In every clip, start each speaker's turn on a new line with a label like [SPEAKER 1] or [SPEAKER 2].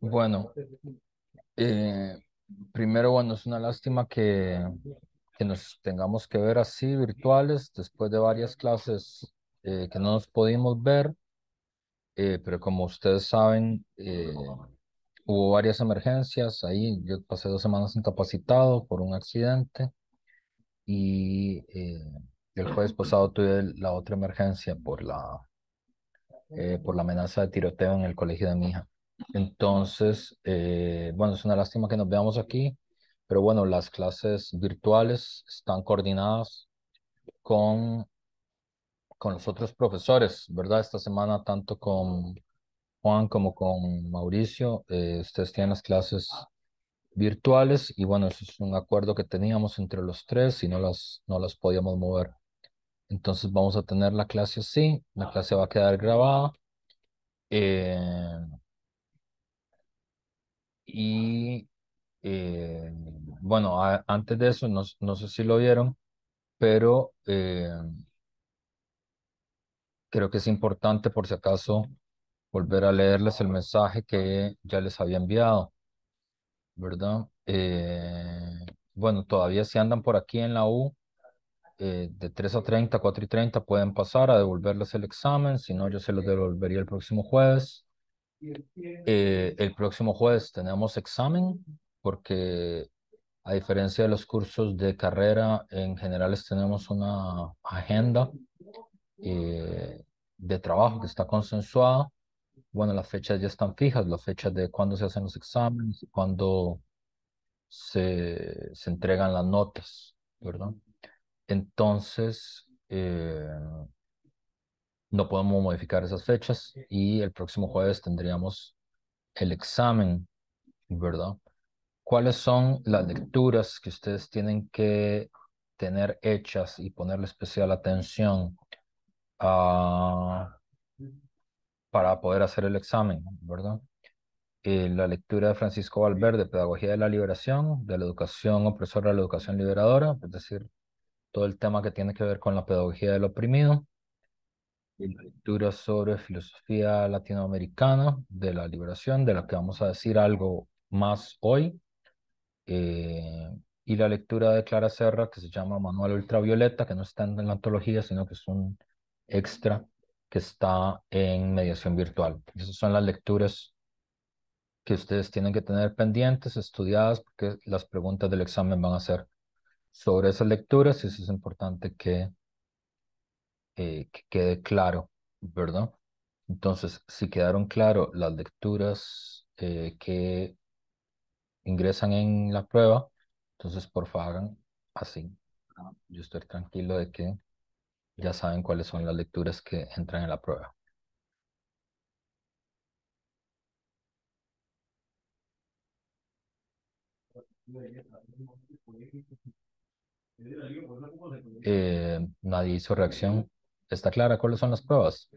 [SPEAKER 1] Bueno, eh, primero, bueno, es una lástima que, que, nos tengamos que ver así virtuales después de varias clases eh, que no nos pudimos ver, eh, pero como ustedes saben, hubo varias emergencias ahí. Yo pasé dos semanas incapacitado por un accidente y el jueves pasado tuve la otra emergencia por la, por la amenaza de tiroteo en el colegio de mi hija. Entonces, eh, bueno, es una lástima que nos veamos aquí, pero bueno, las clases virtuales están coordinadas con, con los otros profesores, ¿verdad? Esta semana, tanto con Juan como con Mauricio, eh, ustedes tienen las clases virtuales y bueno, eso es un acuerdo que teníamos entre los tres y no las, no las podíamos mover. Entonces vamos a tener la clase así, la clase va a quedar grabada. Eh, y eh, bueno, antes de eso, no, no sé si lo vieron, pero eh, creo que es importante por si acaso volver a leerles el mensaje que ya les había enviado, ¿verdad? Eh, bueno, todavía si andan por aquí en la U, de 3 a 30, 4 y 30 pueden pasar a devolverles el examen, si no yo se los devolvería el próximo jueves.
[SPEAKER 2] Eh,
[SPEAKER 1] el próximo jueves tenemos examen porque a diferencia de los cursos de carrera, en general tenemos una agenda eh, de trabajo que está consensuada. Bueno, las fechas ya están fijas, las fechas de cuándo se hacen los exámenes, cuándo se, se entregan las notas, ¿verdad? Entonces, eh, no podemos modificar esas fechas y el próximo jueves tendríamos el examen, ¿verdad? ¿Cuáles son las lecturas que ustedes tienen que tener hechas y ponerle especial atención ah, para poder hacer el examen, ¿verdad? Eh, la lectura de Francisco Valverde, Pedagogía de la Liberación, de la educación opresora a la educación liberadora, es decir, todo el tema que tiene que ver con la pedagogía del oprimido lectura sobre filosofía latinoamericana de la liberación, de la que vamos a decir algo más hoy, eh, y la lectura de Clara Serra, que se llama Manual Ultravioleta, que no está en la antología, sino que es un extra que está en mediación virtual. Esas son las lecturas que ustedes tienen que tener pendientes, estudiadas, porque las preguntas del examen van a ser sobre esas lecturas y eso es importante que eh, que quede claro, ¿verdad? Entonces, si quedaron claro las lecturas eh, que ingresan en la prueba, entonces por favor hagan así. Ah, yo estoy tranquilo de que ya saben cuáles son las lecturas
[SPEAKER 2] que entran en la prueba.
[SPEAKER 1] Eh, nadie hizo reacción. ¿Está clara cuáles son las pruebas?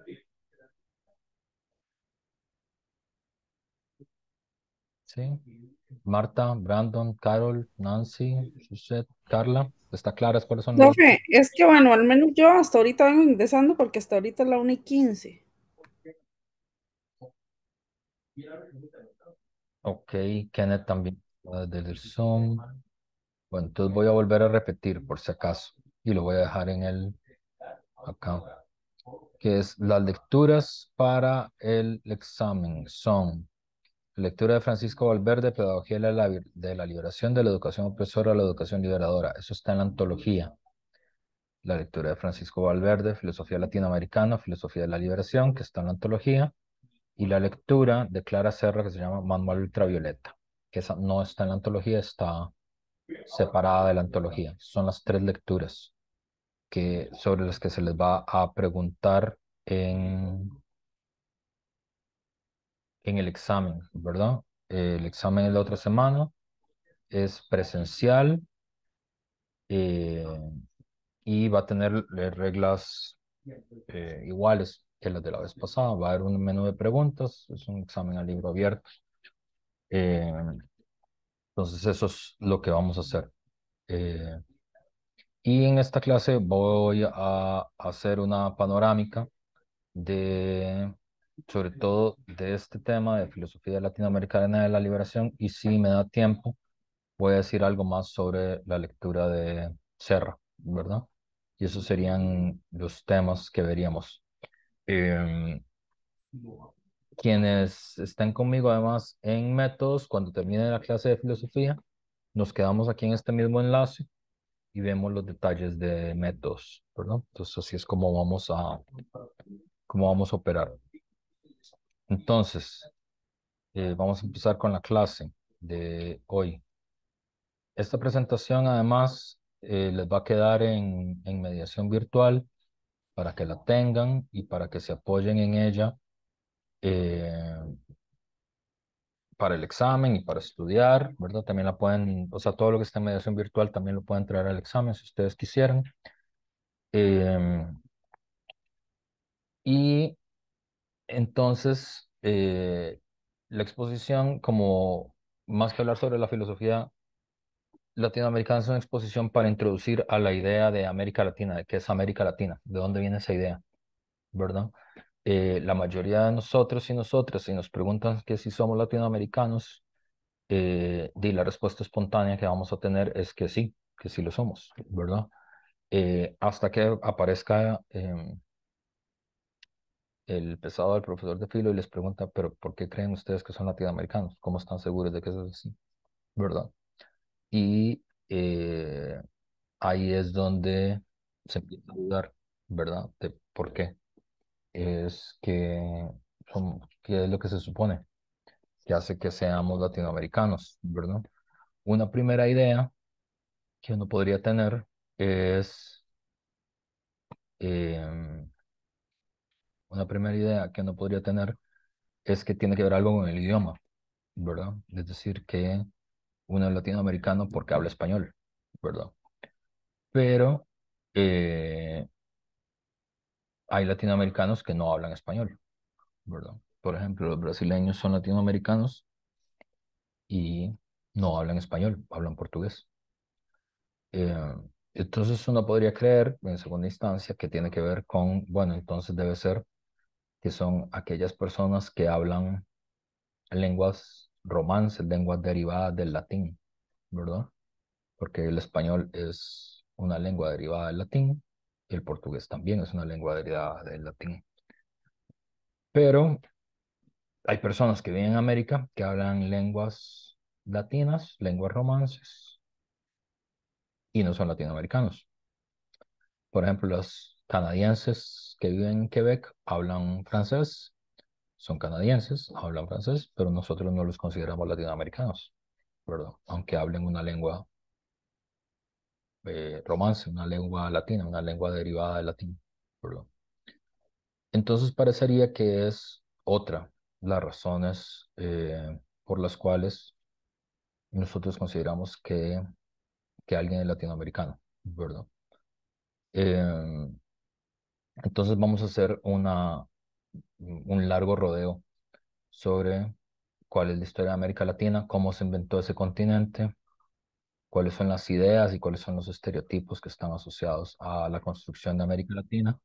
[SPEAKER 1] Sí. Marta, Brandon, Carol, Nancy, Suset, Carla, ¿está clara cuáles son las
[SPEAKER 3] pruebas? Es que bueno, al menos yo hasta ahorita vengo ingresando porque hasta ahorita es la 1 y 15.
[SPEAKER 1] Ok, Kenneth también del Bueno, entonces voy a volver a repetir por si acaso y lo voy a dejar en el acá, que es las lecturas para el examen son lectura de Francisco Valverde, Pedagogía de la, Liberación de la Educación Opresora a la Educación Liberadora. Eso está en la antología. La lectura de Francisco Valverde, Filosofía Latinoamericana, Filosofía de la Liberación, que está en la antología. Y la lectura de Clara Serra, que se llama Manual Ultravioleta, que no está en la antología, está separada de la antología. Son las tres lecturas que, sobre las que se les va a preguntar en, en el examen, ¿verdad? El examen de la otra semana es presencial eh, y va a tener eh, reglas eh, iguales que las de la vez pasada. Va a haber un menú de preguntas, es un examen a libro abierto. entonces eso es lo que vamos a hacer. Eh, y en esta clase voy a hacer una panorámica de, sobre todo de este tema de filosofía latinoamericana de la liberación y si me da tiempo voy a decir algo más sobre la lectura de Serra, ¿verdad? Y esos serían los temas que veríamos. Em, quienes estén conmigo además en métodos, cuando termine la clase de filosofía, nos quedamos aquí en este mismo enlace y vemos los detalles de métodos, perdón, Entonces así es como vamos a, cómo vamos a operar. Entonces, eh, vamos a empezar con la clase de hoy. Esta presentación además eh, les va a quedar en, en mediación virtual para que la tengan y para que se apoyen en ella eh, para el examen y para estudiar, ¿verdad? También la pueden, o sea, todo lo que está en mediación virtual también lo pueden traer al examen si ustedes quisieran. Em, y entonces, eh, la exposición, como más que hablar sobre la filosofía latinoamericana, es una exposición para introducir a la idea de América Latina, de qué es América Latina, de dónde viene esa idea, ¿verdad? Eh, la mayoría de nosotros y nosotras, si nos preguntan que si somos latinoamericanos, y eh, la respuesta espontánea que vamos a tener es que sí, que sí lo somos, ¿verdad? Eh, hasta que aparezca em, el pesado del profesor de filo y les pregunta, pero ¿por qué creen ustedes que son latinoamericanos? ¿Cómo están seguros de que eso es así? ¿Verdad? Y ahí es donde se empieza a dudar, ¿verdad? De por qué es que, son, es lo que se supone que hace que seamos latinoamericanos, ¿verdad? Una primera idea que uno podría tener es em, una primera idea que uno podría tener es que tiene que ver algo con el idioma, ¿verdad? Es decir, que uno es latinoamericano porque habla español, ¿verdad? Pero eh, hay latinoamericanos que no hablan español, ¿verdad? Por ejemplo, los brasileños son latinoamericanos y no hablan español, hablan portugués. Eh, entonces uno podría creer, en segunda instancia, que tiene que ver con, bueno, entonces debe ser que son aquellas personas que hablan lenguas romances, lenguas derivadas del latín, ¿verdad? Porque el español es una lengua derivada del latín el portugués también es una lengua derivada del latín. Pero hay personas que viven en América que hablan lenguas latinas, lenguas romances, y no son latinoamericanos. Por ejemplo, los canadienses que viven en Quebec hablan francés, son canadienses, hablan francés, pero nosotros no los consideramos latinoamericanos, ¿verdad? aunque hablen una lengua eh, romance, una lengua latina, una lengua derivada de latín. Entonces parecería que es otra las razones eh, por las cuales nosotros consideramos que, que alguien es latinoamericano, ¿verdad? Em, entonces vamos a hacer una, un largo rodeo sobre cuál es la historia de América Latina, cómo se inventó ese continente, cuáles son las ideas y cuáles son los estereotipos que están asociados a la construcción de América Latina.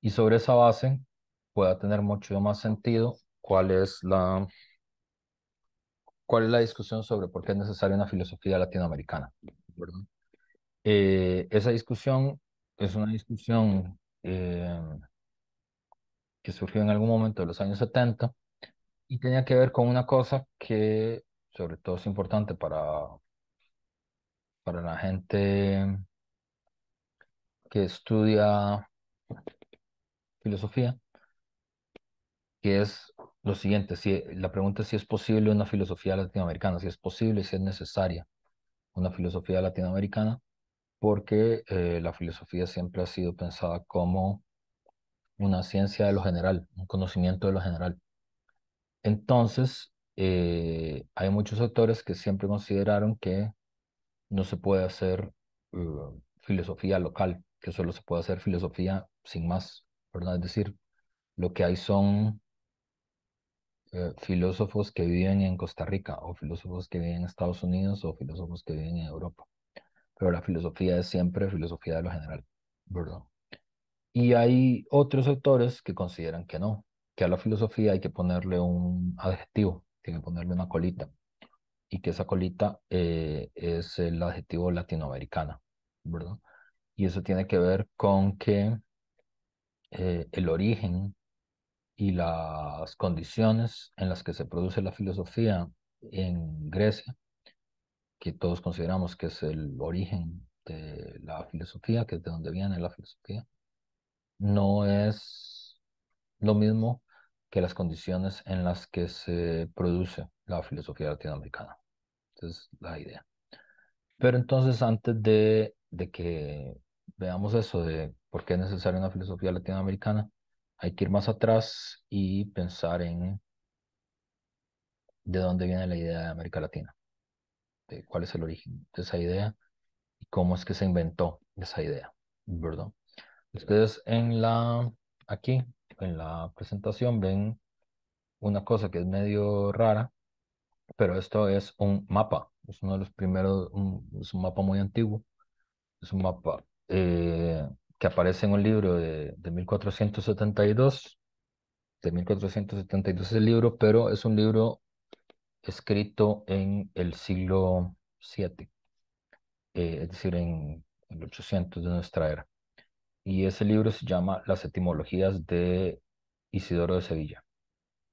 [SPEAKER 1] Y sobre esa base pueda tener mucho más sentido cuál es la, cuál es la discusión sobre por qué es necesaria una filosofía latinoamericana. Eh, esa discusión es una discusión eh, que surgió en algún momento de los años 70 y tenía que ver con una cosa que sobre todo es importante para para la gente que estudia filosofía, que es lo siguiente, si, la pregunta es si es posible una filosofía latinoamericana, si es posible, si es necesaria una filosofía latinoamericana, porque eh, la filosofía siempre ha sido pensada como una ciencia de lo general, un conocimiento de lo general. Entonces, eh, hay muchos autores que siempre consideraron que no se puede hacer uh, filosofía local, que solo se puede hacer filosofía sin más, ¿verdad? Es decir, lo que hay son eh, filósofos que viven en Costa Rica o filósofos que viven en Estados Unidos o filósofos que viven en Europa. Pero la filosofía es siempre filosofía de lo general, ¿verdad? Y hay otros autores que consideran que no, que a la filosofía hay que ponerle un adjetivo, tiene que ponerle una colita y que esa colita eh, es el adjetivo latinoamericana, ¿verdad? Y eso tiene que ver con que eh, el origen y las condiciones en las que se produce la filosofía
[SPEAKER 2] en
[SPEAKER 1] Grecia, que todos consideramos que es el origen de la filosofía, que es de donde viene la filosofía, no es lo mismo que las condiciones en las que se produce la filosofía latinoamericana es la idea. Pero entonces antes de, de que veamos eso de por qué es necesaria una filosofía latinoamericana, hay que ir más atrás y pensar en de dónde viene la idea de América Latina, de cuál es el origen de esa idea y cómo es que se inventó esa idea, ¿verdad? Ustedes en la, aquí, en la presentación ven una cosa que es medio rara, pero esto es un mapa, es uno de los primeros, es un mapa muy antiguo, es un mapa eh, que aparece en un libro de, de 1472, de 1472 es el libro, pero es un libro escrito en el siglo VII, eh, es decir, en el 800 de nuestra era. Y ese libro se llama Las etimologías de Isidoro de Sevilla,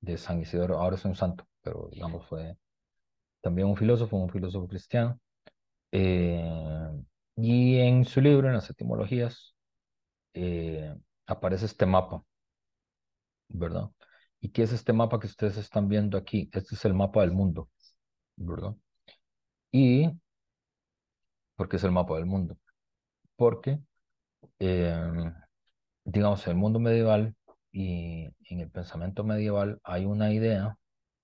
[SPEAKER 1] de San Isidoro, ahora es un santo, pero digamos fue también un filósofo, un filósofo cristiano. Eh, y en su libro, en las etimologías, eh, aparece este mapa, ¿verdad? ¿Y qué es este mapa que ustedes están viendo aquí? Este es el mapa del mundo, ¿verdad? Y, ¿por qué es el mapa del mundo? Porque, eh, digamos, el mundo medieval y en el pensamiento medieval hay una idea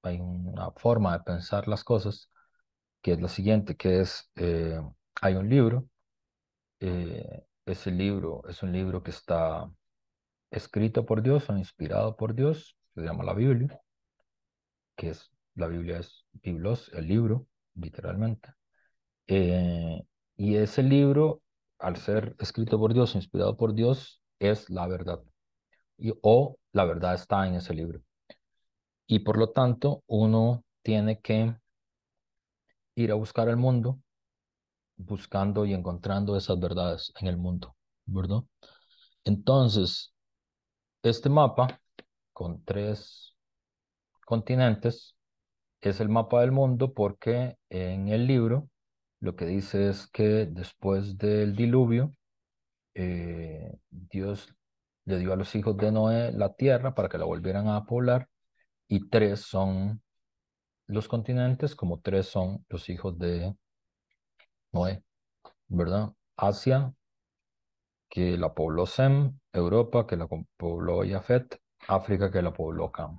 [SPEAKER 1] hay una forma de pensar las cosas que es la siguiente, que es, eh, hay un libro, eh, ese libro es un libro que está escrito por Dios o inspirado por Dios, se llama la Biblia, que es, la Biblia es Biblos, el libro, literalmente. Eh, y ese libro, al ser escrito por Dios, inspirado por Dios, es la verdad. Y, o la verdad está en ese libro y por lo tanto uno tiene que ir a buscar el mundo buscando y encontrando esas verdades en el mundo, ¿verdad? Entonces, este mapa con tres continentes es el mapa del mundo porque en el libro lo que dice es que después del diluvio, eh, Dios le dio a los hijos de Noé la tierra para que la volvieran a poblar y tres son los continentes, como tres son los hijos de Noé, ¿verdad? Asia, que la pobló Sem, Europa, que la pobló Yafet, África, que la pobló Cam.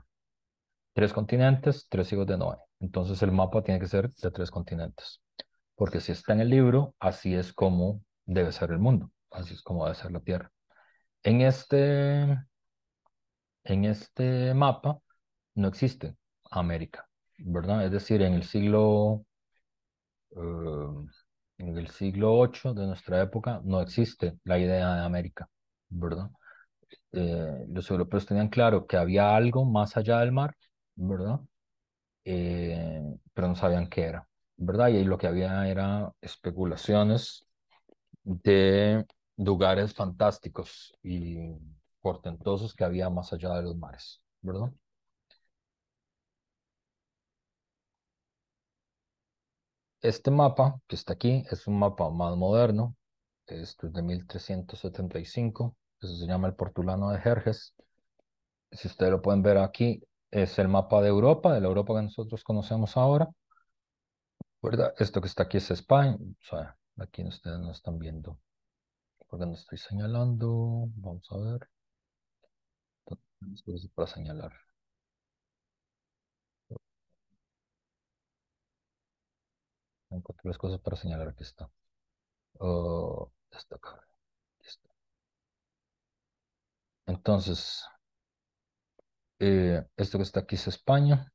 [SPEAKER 1] Tres continentes, tres hijos de Noé. Entonces el mapa tiene que ser de tres continentes. Porque si está en el libro, así es como debe ser el mundo, así es como debe ser la Tierra. En este, en este mapa no existe América, ¿verdad? Es decir, en el siglo, em, en el siglo VIII de nuestra época no existe la idea de América, ¿verdad? Eh, los europeos tenían claro que había algo más allá del mar, ¿verdad? Eh, pero no sabían qué era, ¿verdad? Y lo que había era especulaciones de lugares fantásticos y portentosos que había más allá de los mares, ¿verdad? Este mapa que está aquí es un mapa más moderno, esto es de 1375, eso se llama el Portulano de Jerjes. Si ustedes lo pueden ver aquí, es el mapa de Europa, de la Europa que nosotros conocemos ahora. ¿Verdad? Esto que está aquí es España, o sea, aquí ustedes no están viendo porque no estoy señalando, vamos a ver. Para señalar. otras las cosas para señalar que oh, está. Entonces, eh, esto que está aquí es España.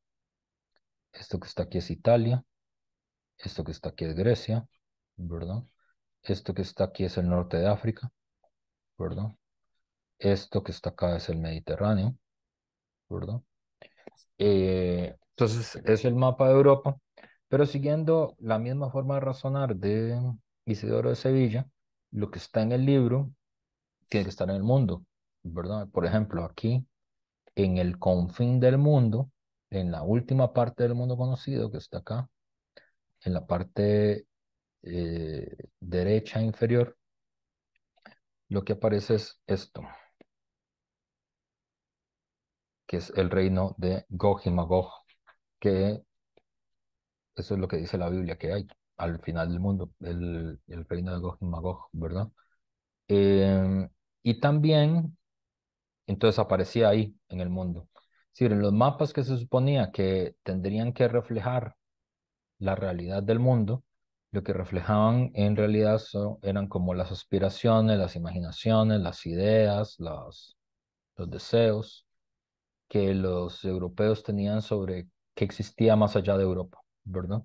[SPEAKER 1] Esto que está aquí es Italia. Esto que está aquí es Grecia, ¿verdad? Esto que está aquí es el norte de África, ¿verdad? Esto que está acá es el Mediterráneo, ¿verdad? Eh, entonces es el mapa de Europa pero siguiendo la misma forma de razonar de Isidoro de Sevilla, lo que está en el libro tiene que estar en el mundo, ¿verdad? Por ejemplo, aquí, en el confín del mundo, en la última parte del mundo conocido que está acá, en la parte eh, derecha inferior, lo que aparece es esto, que es el reino de Gog y Magog, que eso es lo que dice la Biblia que hay al final del mundo, el, el reino de Gog y Magog, ¿verdad? Em, y también, entonces aparecía ahí en el mundo. Es decir, en los mapas que se suponía que tendrían que reflejar la realidad del mundo, lo que reflejaban en realidad eran como las aspiraciones, las imaginaciones, las ideas, los los deseos que los europeos tenían sobre qué existía más allá de Europa. ¿verdad?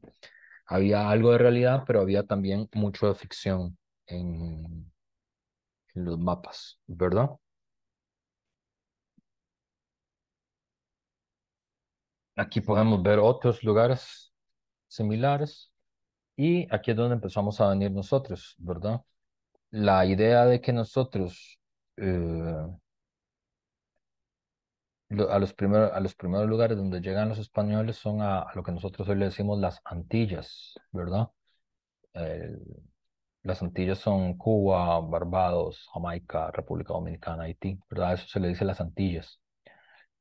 [SPEAKER 1] Había algo de realidad, pero había también mucho de ficción en, en los mapas, ¿verdad? Aquí podemos ver otros lugares similares y aquí es donde empezamos a venir nosotros, ¿verdad? La idea de que nosotros eh, a, los primeros, a los primeros lugares donde llegan los españoles son a, lo que nosotros hoy le decimos las Antillas, ¿verdad? Eh, las Antillas son Cuba, Barbados, Jamaica, República Dominicana, Haití, ¿verdad? Eso se le dice las Antillas.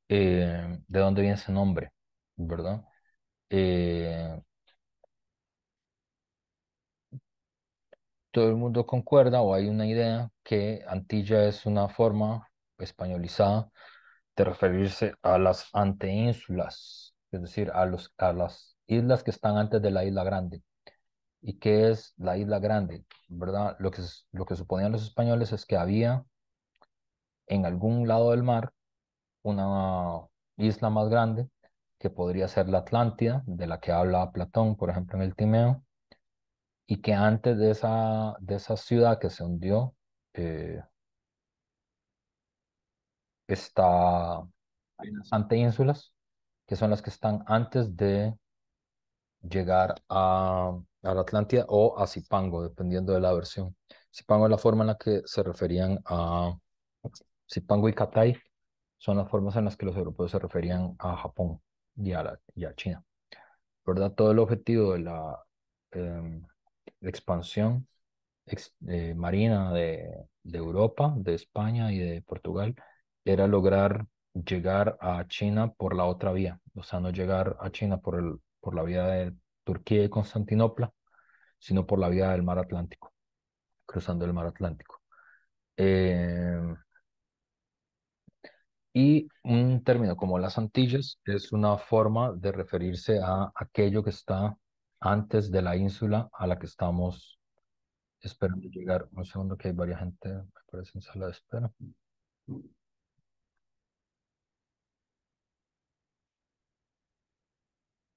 [SPEAKER 1] Eh, ¿De dónde viene ese nombre, verdad? Eh, todo el mundo concuerda o hay una idea que Antilla es una forma españolizada de referirse a las anteínsulas, es decir, a, a las islas que están antes de la isla grande. ¿Y qué es la isla grande? ¿Verdad? Lo que, lo que suponían los españoles es que había en algún lado del mar una isla más grande que podría ser la Atlántida, de la que habla Platón, por ejemplo, en el Timeo, y que antes de esa, de esa ciudad que se hundió, eh, está, hay anteínsulas, que son las que están antes de llegar a, la Atlántida o a Zipango, dependiendo de la versión. Zipango es la forma en la que se referían a Zipango y Catay, son las formas en las que los europeos se referían a Japón y a, y a China. Todo el objetivo de la em, expansión eh, marina de Europa, de España y de Portugal era lograr llegar a China por la otra vía, o sea, no llegar a China por, el, por la vía de Turquía y Constantinopla, sino por la vía del mar Atlántico, cruzando el mar Atlántico. Em, y un término como las Antillas es una forma de referirse a aquello que está antes de la ínsula a la que estamos esperando llegar. Un segundo que hay varias gente, me parece, en sala de espera.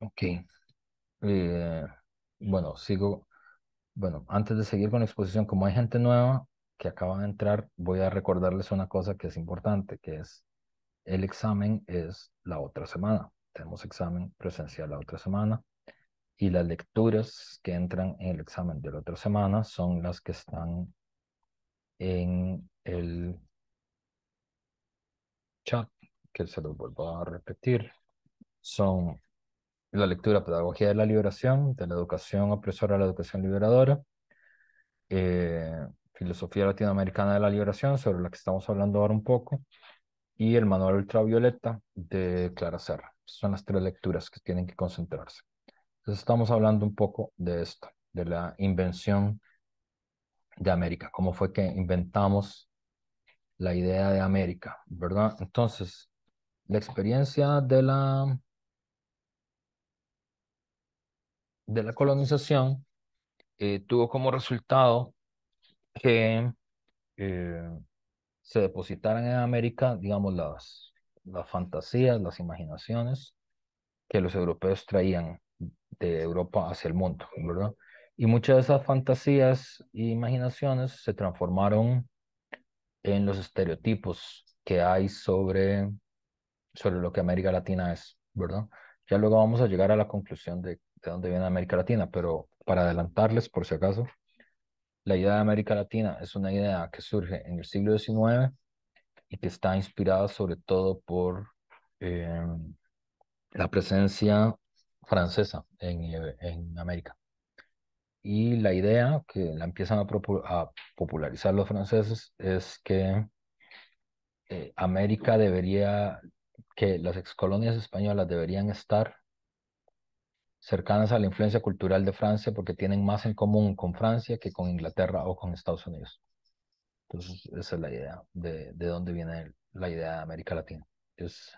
[SPEAKER 1] Ok. Eh, bueno, sigo. Bueno, antes de seguir con la exposición, como hay gente nueva que acaba de entrar, voy a recordarles una cosa que es importante, que es el examen es la otra semana. Tenemos examen presencial la otra semana y las lecturas que entran en el examen de la otra semana son las que están en el chat, que se los vuelvo a repetir. Son la lectura Pedagogía de la Liberación, de la educación opresora a la educación liberadora, eh, Filosofía Latinoamericana de la Liberación, sobre la que estamos hablando ahora un poco, y el Manual Ultravioleta de Clara Serra. Son las tres lecturas que tienen que concentrarse. Entonces estamos hablando un poco de esto, de la invención de América, cómo fue que inventamos la idea de América, ¿verdad? Entonces, la experiencia de la de la colonización eh, tuvo como resultado que eh, se depositaran en América, digamos, las, las fantasías, las imaginaciones que los europeos traían de Europa hacia el mundo, ¿verdad? Y muchas de esas fantasías e imaginaciones se transformaron en los estereotipos que hay sobre, sobre lo que América Latina es, ¿verdad? Ya luego vamos a llegar a la conclusión de de dónde viene América Latina, pero para adelantarles, por si acaso, la idea de América Latina es una idea que surge en el siglo XIX y que está inspirada sobre todo por em, la presencia francesa en, eh, en, América. Y la idea que la empiezan a, popularizar los franceses es que eh, América debería, que las excolonias españolas deberían estar cercanas a la influencia cultural de Francia porque tienen más en común con Francia que con Inglaterra o con Estados Unidos. Entonces, esa es la idea de, de dónde viene la idea de América Latina. Es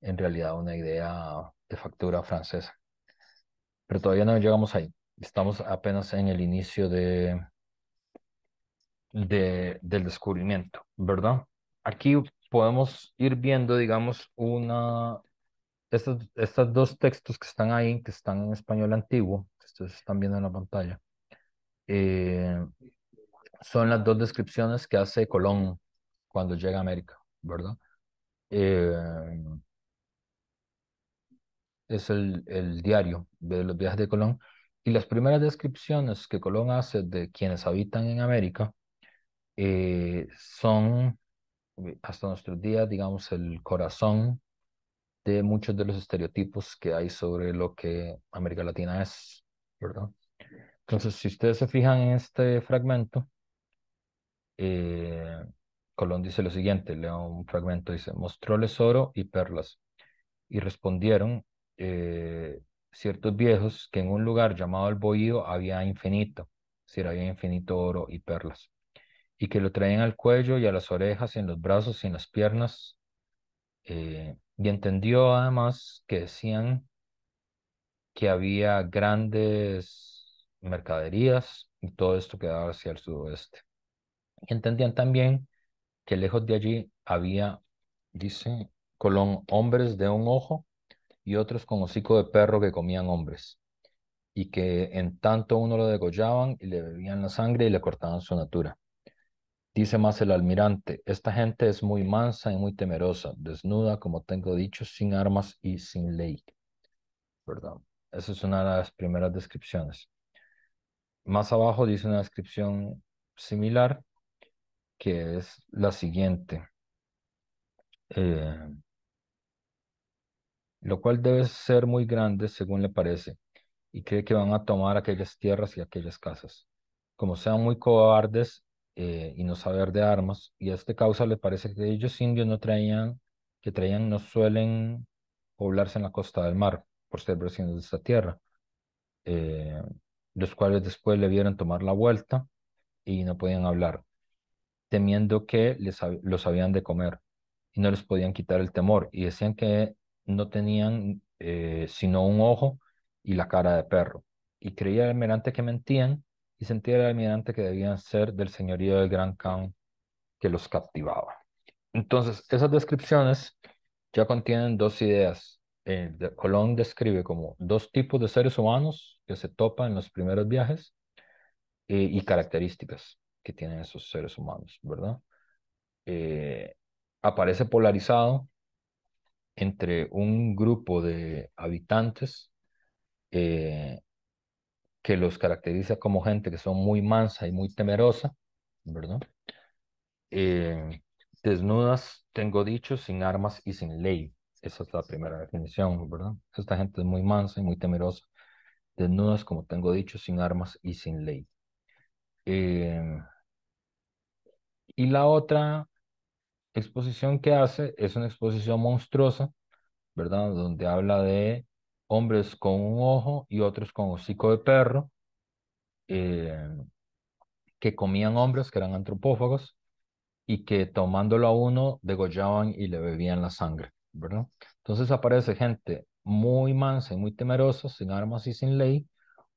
[SPEAKER 1] en realidad una idea de factura francesa. Pero todavía no llegamos ahí. Estamos apenas en el inicio de, de, del descubrimiento, ¿verdad? Aquí podemos ir viendo, digamos, una estos, estos dos textos que están ahí, que están en español antiguo, que ustedes están viendo en la pantalla, eh, son las dos descripciones que hace Colón cuando llega a América, ¿verdad? Eh, es el, el diario de los viajes de Colón. Y las primeras descripciones que Colón hace de quienes habitan en América eh, son hasta nuestros días, digamos, el corazón muchos de los estereotipos que hay sobre lo que América Latina es, ¿verdad? Entonces, si ustedes se fijan en este fragmento, eh, Colón dice lo siguiente, leo un fragmento, dice, mostróles oro y perlas. Y respondieron eh, ciertos viejos que en un lugar llamado el Bohío había infinito, es decir, había infinito oro y perlas, y que lo traían al cuello y a las orejas, y en los brazos y en las piernas, eh, y entendió además que decían que había grandes mercaderías y todo esto quedaba hacia el sudoeste. Y entendían también que lejos de allí había, dice Colón, hombres de un ojo y otros con hocico de perro que comían hombres, y que en tanto uno lo degollaban y le bebían la sangre y le cortaban su natura. Dice más el almirante, esta gente es muy mansa y muy temerosa, desnuda, como tengo dicho, sin armas y sin ley. Perdón. Esa es una de las primeras descripciones. Más abajo dice una descripción similar, que es la siguiente. Eh, lo cual debe ser muy grande según le parece, y cree que van a tomar aquellas tierras y aquellas casas. Como sean muy cobardes, eh, y no saber de armas. Y a este causa le parece que ellos indios no traían, que traían no suelen poblarse en la costa del mar, por ser vecinos de esta tierra, eh, los cuales después le vieron tomar la vuelta y no podían hablar, temiendo que les, los habían de comer y no les podían quitar el temor. Y decían que no tenían eh, sino un ojo y la cara de perro. Y creía el merante que mentían y sentía el almirante que debían ser del señorío del gran Khan que los captivaba. Entonces, esas descripciones ya contienen dos ideas. Eh, Colón describe como dos tipos de seres humanos que se topan en los primeros viajes eh, y características que tienen esos seres humanos, ¿verdad? Eh, aparece polarizado entre un grupo de habitantes que los caracteriza como gente que son muy mansa y muy temerosa, ¿verdad? Eh, desnudas tengo dicho, sin armas y sin ley. Esa es la primera definición, ¿verdad? Esta gente es muy mansa y muy temerosa. Desnudas, como tengo dicho, sin armas y sin ley. Eh, y la otra exposición que hace es una exposición monstruosa, ¿verdad? Donde habla de hombres con un ojo y otros con hocico de perro, eh, que comían hombres, que eran antropófagos, y que tomándolo a uno degollaban y le bebían la sangre, ¿verdad? Entonces aparece gente muy mansa y muy temerosa, sin armas y sin ley,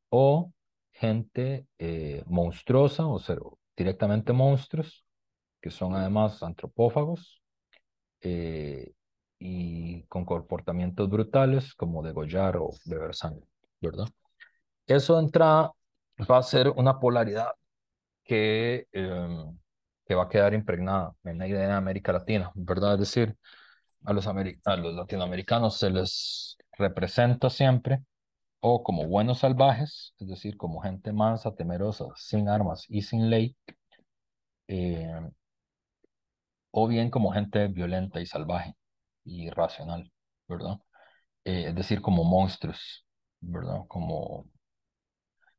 [SPEAKER 1] o gente eh, monstruosa, o sea, directamente monstruos, que son además antropófagos, eh, y con comportamientos brutales como degollar o beber sangre, ¿verdad? Eso entra va a ser una polaridad que, em, que va a quedar impregnada en la idea de América Latina, ¿verdad? Es decir, a los, a los latinoamericanos se les representa siempre o como buenos salvajes, es decir, como gente mansa, temerosa, sin armas y sin ley, em, o bien como gente violenta y salvaje, irracional, racional, ¿verdad? Eh, es decir, como monstruos, ¿verdad? Como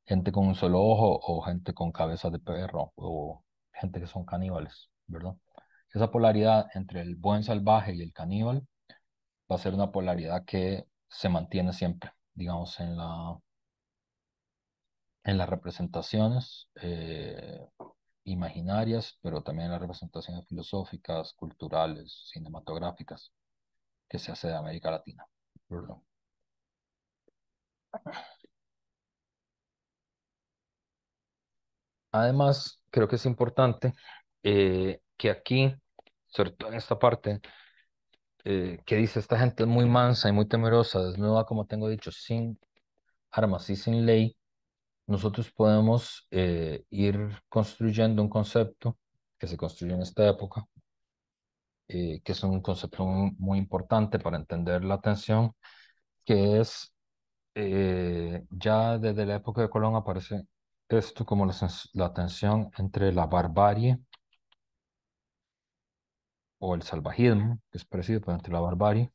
[SPEAKER 1] gente con un solo ojo o gente con cabeza de perro o gente que son caníbales, ¿verdad? Esa polaridad entre el buen salvaje y el caníbal va a ser una polaridad que se mantiene siempre, digamos, en la en las representaciones eh, imaginarias, pero también en las representaciones filosóficas, culturales, cinematográficas que se hace de América Latina. Además, creo que es importante eh, que aquí, sobre todo en esta parte, eh, que dice esta gente muy mansa y muy temerosa, luego, como tengo dicho, sin armas y sin ley, nosotros podemos eh, ir construyendo un concepto que se construyó en esta época, eh, que es un concepto muy, importante para entender la tensión, que es, eh, ya desde la época de Colón aparece esto como la, tensión entre la barbarie o el salvajismo, que es parecido, entre la barbarie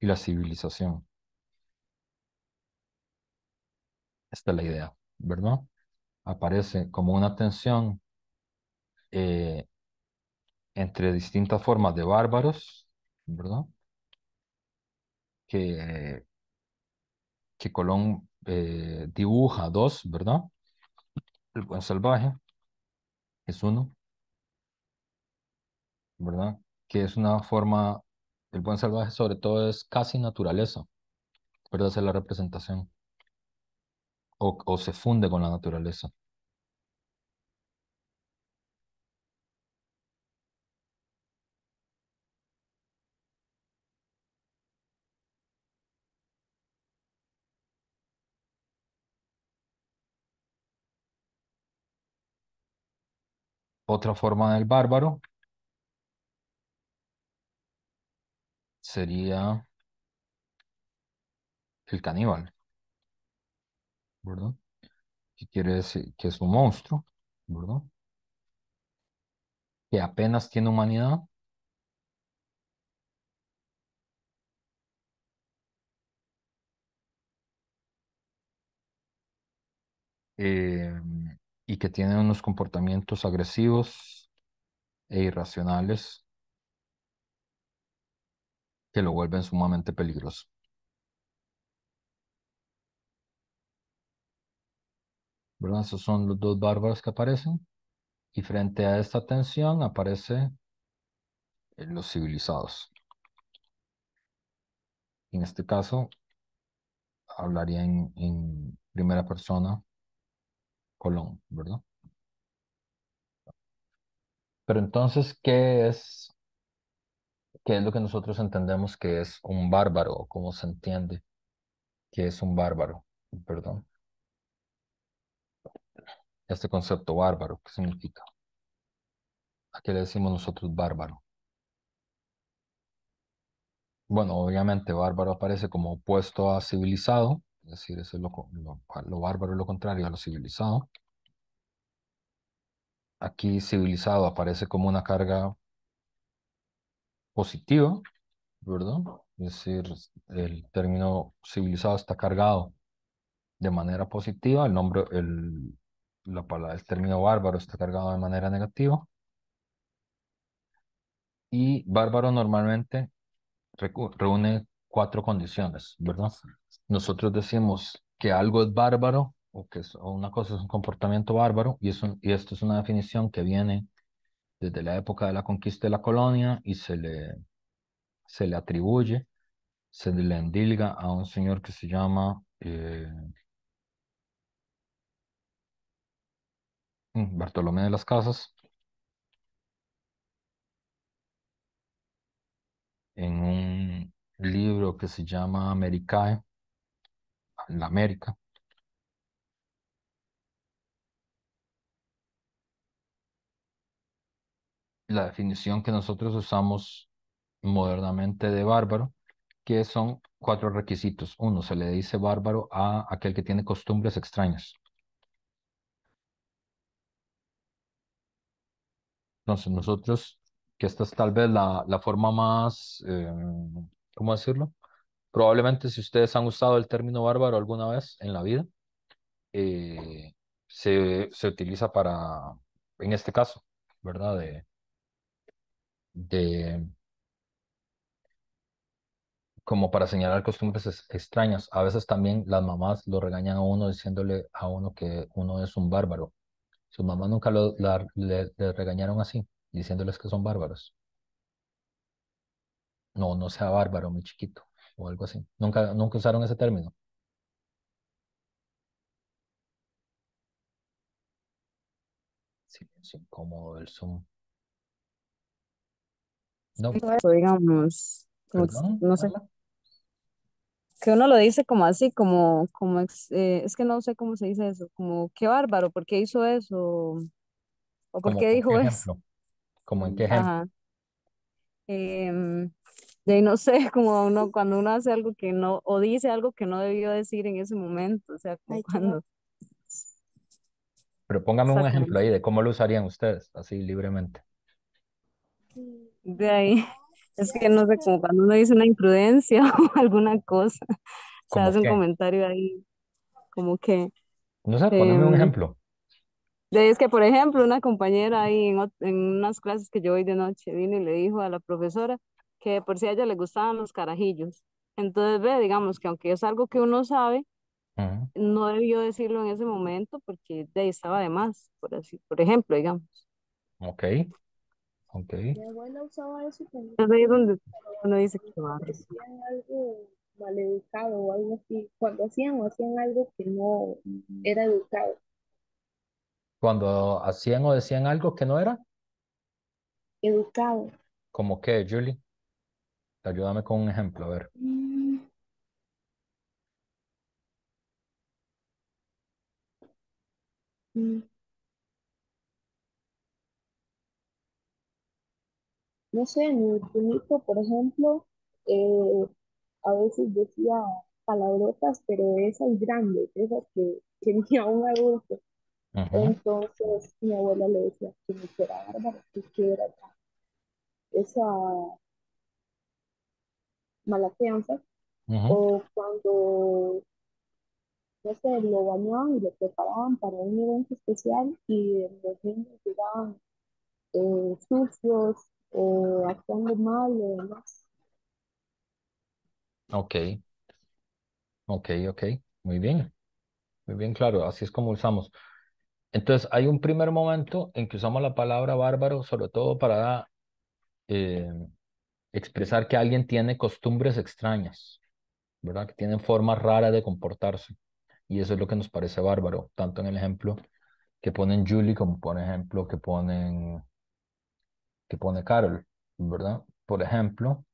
[SPEAKER 1] y la civilización. Esta es la idea, ¿verdad? Aparece como una tensión eh, entre distintas formas de bárbaros, ¿verdad? Que, Colón eh, dibuja dos, ¿verdad? El buen salvaje es uno, ¿verdad? Que es una forma, el buen salvaje sobre todo es casi naturaleza, ¿verdad? Es la representación. o se funde con la naturaleza. Otra forma del bárbaro sería el caníbal, ¿verdad? Que quiere decir que es un monstruo, ¿verdad? Que apenas tiene humanidad. Eh, y que tienen unos comportamientos agresivos e irracionales que lo vuelven sumamente peligroso. ¿Verdad? Esos son los dos bárbaros que aparecen. Y frente a esta tensión aparecen eh, los civilizados. En este caso, hablaría en primera persona Colón, ¿verdad? Pero entonces, ¿qué es, qué es lo que nosotros entendemos que es un bárbaro? ¿Cómo se entiende que es un bárbaro? Perdón. Este concepto bárbaro, ¿qué significa? ¿A qué le decimos nosotros bárbaro? Bueno, obviamente bárbaro aparece como opuesto a civilizado, es decir, es lo, bárbaro es lo contrario a lo civilizado. Aquí civilizado aparece como una carga positiva, ¿verdad? Es decir, el término civilizado está cargado de manera positiva, el nombre, el, la palabra, el término bárbaro está cargado de manera negativa. Y bárbaro normalmente reúne cuatro condiciones, ¿verdad? Nosotros decimos que algo es bárbaro o que es, una cosa es un comportamiento bárbaro y, eso y esto es una definición que viene desde la época de la conquista de la colonia y se le, se le atribuye, se le endilga a un señor que se llama... Eh, mm, Bartolomé de las Casas, en un libro que se llama Americae, la América. La definición que nosotros usamos modernamente de bárbaro, que son cuatro requisitos. Uno, se le dice bárbaro a aquel que tiene costumbres extrañas. Entonces nosotros, que esta es tal vez la, forma más eh, ¿cómo decirlo? Probablemente si ustedes han usado el término bárbaro alguna vez en la vida, eh, se, se, utiliza para, en este caso, ¿verdad? De, como para señalar costumbres extrañas. A veces también las mamás lo regañan a uno diciéndole a uno que uno es un bárbaro. Sus mamás nunca le regañaron así, diciéndoles que son bárbaros. No, no sea bárbaro, muy chiquito, o algo así. Nunca, nunca usaron ese término.
[SPEAKER 2] Silencio incómodo el Zoom. No.
[SPEAKER 3] Digamos, no sé. que uno lo dice como así, como, como eh, es que no sé cómo se dice eso, como qué bárbaro, ¿por qué hizo eso? ¿O por qué dijo eso?
[SPEAKER 1] Como en qué ejemplo.
[SPEAKER 3] Em, de ahí no sé, como uno, cuando uno hace algo que no, o dice algo que no debió decir en ese momento, o sea, como cuando...
[SPEAKER 1] Pero póngame un ejemplo ahí de cómo lo usarían ustedes, así libremente.
[SPEAKER 3] De ahí, es que no sé, como cuando uno dice una imprudencia o alguna cosa, se hace un comentario ahí, como que... No sé, póngame un em, ejemplo. Es que, por ejemplo, una compañera ahí en, unas clases que yo voy de noche vino y le dijo a la profesora que por si a ella le gustaban los carajillos. Entonces, ve, digamos que aunque es algo que uno sabe, no debió decirlo en ese momento porque de ahí estaba de más, por así, por ejemplo, digamos.
[SPEAKER 2] Ok, ok. Mi
[SPEAKER 4] abuela usaba eso ahí donde uno dice que algo maleducado o algo así, cuando hacían o hacían algo que no era educado
[SPEAKER 1] cuando hacían o decían algo que no era?
[SPEAKER 4] Educado.
[SPEAKER 1] ¿Cómo qué, Julie? Ayúdame con un ejemplo, a ver.
[SPEAKER 4] Mm. Mm. No sé, mi primito, por ejemplo, eh, a veces decía palabrotas, pero esas grandes, esas que, que ni un adulto. Entonces mi abuela le decía que me fuera bárbaro, que quiera acá. Esa mala crianza. O cuando, no sé, lo bañaban y lo preparaban para un evento especial y los niños llegaban eh, sucios, o actuando mal o demás.
[SPEAKER 1] Ok, ok, ok. Muy bien, muy bien, claro. Así es como usamos. Entonces, hay un primer momento en que usamos la palabra bárbaro, sobre todo para eh, expresar que alguien tiene costumbres extrañas, ¿verdad? Que tienen formas raras de comportarse. Y eso es lo que nos parece bárbaro, tanto en el ejemplo que ponen Julie como por ejemplo que ponen que pone Carol, ¿verdad? Por ejemplo,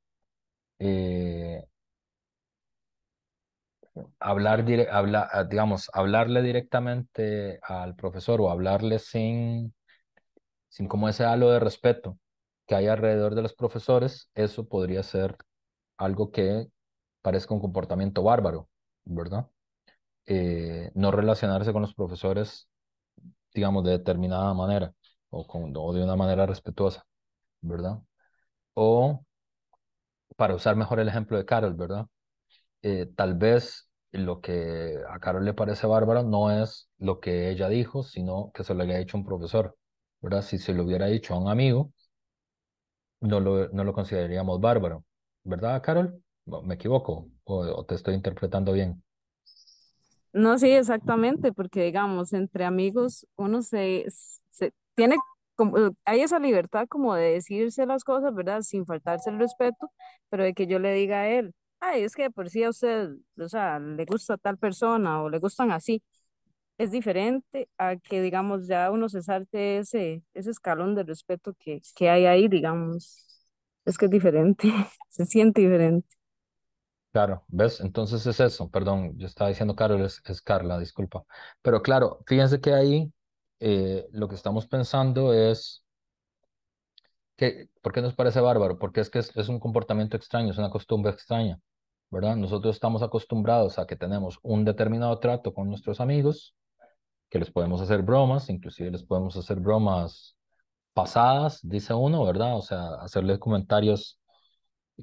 [SPEAKER 1] eh, hablar, habla, ah, digamos, hablarle directamente al profesor o hablarle sin, sin como ese halo de respeto que hay alrededor de los profesores, eso podría ser algo que parezca un comportamiento bárbaro, ¿verdad? Eh, no relacionarse con los profesores, digamos, de determinada manera o, con, de una manera respetuosa, ¿verdad? O, para usar mejor el ejemplo de Carol, ¿verdad? Eh, tal vez lo que a Carol le parece bárbaro no es lo que ella dijo, sino que se lo había dicho un profesor. ¿verdad? Si se lo hubiera dicho a un amigo, no lo, no lo consideraríamos bárbaro. ¿Verdad, Carol? ¿Me equivoco o, te estoy interpretando bien?
[SPEAKER 3] No, sí, exactamente, porque digamos, entre amigos uno se, tiene como, hay esa libertad como de decirse las cosas, ¿verdad? Sin faltarse el respeto, pero de que yo le diga a él, ay, es que por si a usted, o sea, le gusta tal persona o le gustan así, es diferente a que, digamos, ya uno se salte ese, ese escalón de respeto que, que hay ahí, digamos. Es que es diferente, se siente diferente.
[SPEAKER 1] Claro, ¿ves? Entonces es eso, perdón, yo estaba diciendo Carol, es, Carla, disculpa. Pero claro, fíjense que ahí eh, lo que estamos pensando es ¿Por qué nos parece bárbaro? Porque es que es, un comportamiento extraño, es una costumbre extraña, ¿verdad? Nosotros estamos acostumbrados a que tenemos un determinado trato con nuestros amigos, que les podemos hacer bromas, inclusive les podemos hacer bromas pasadas, dice uno, ¿verdad? O sea, hacerles comentarios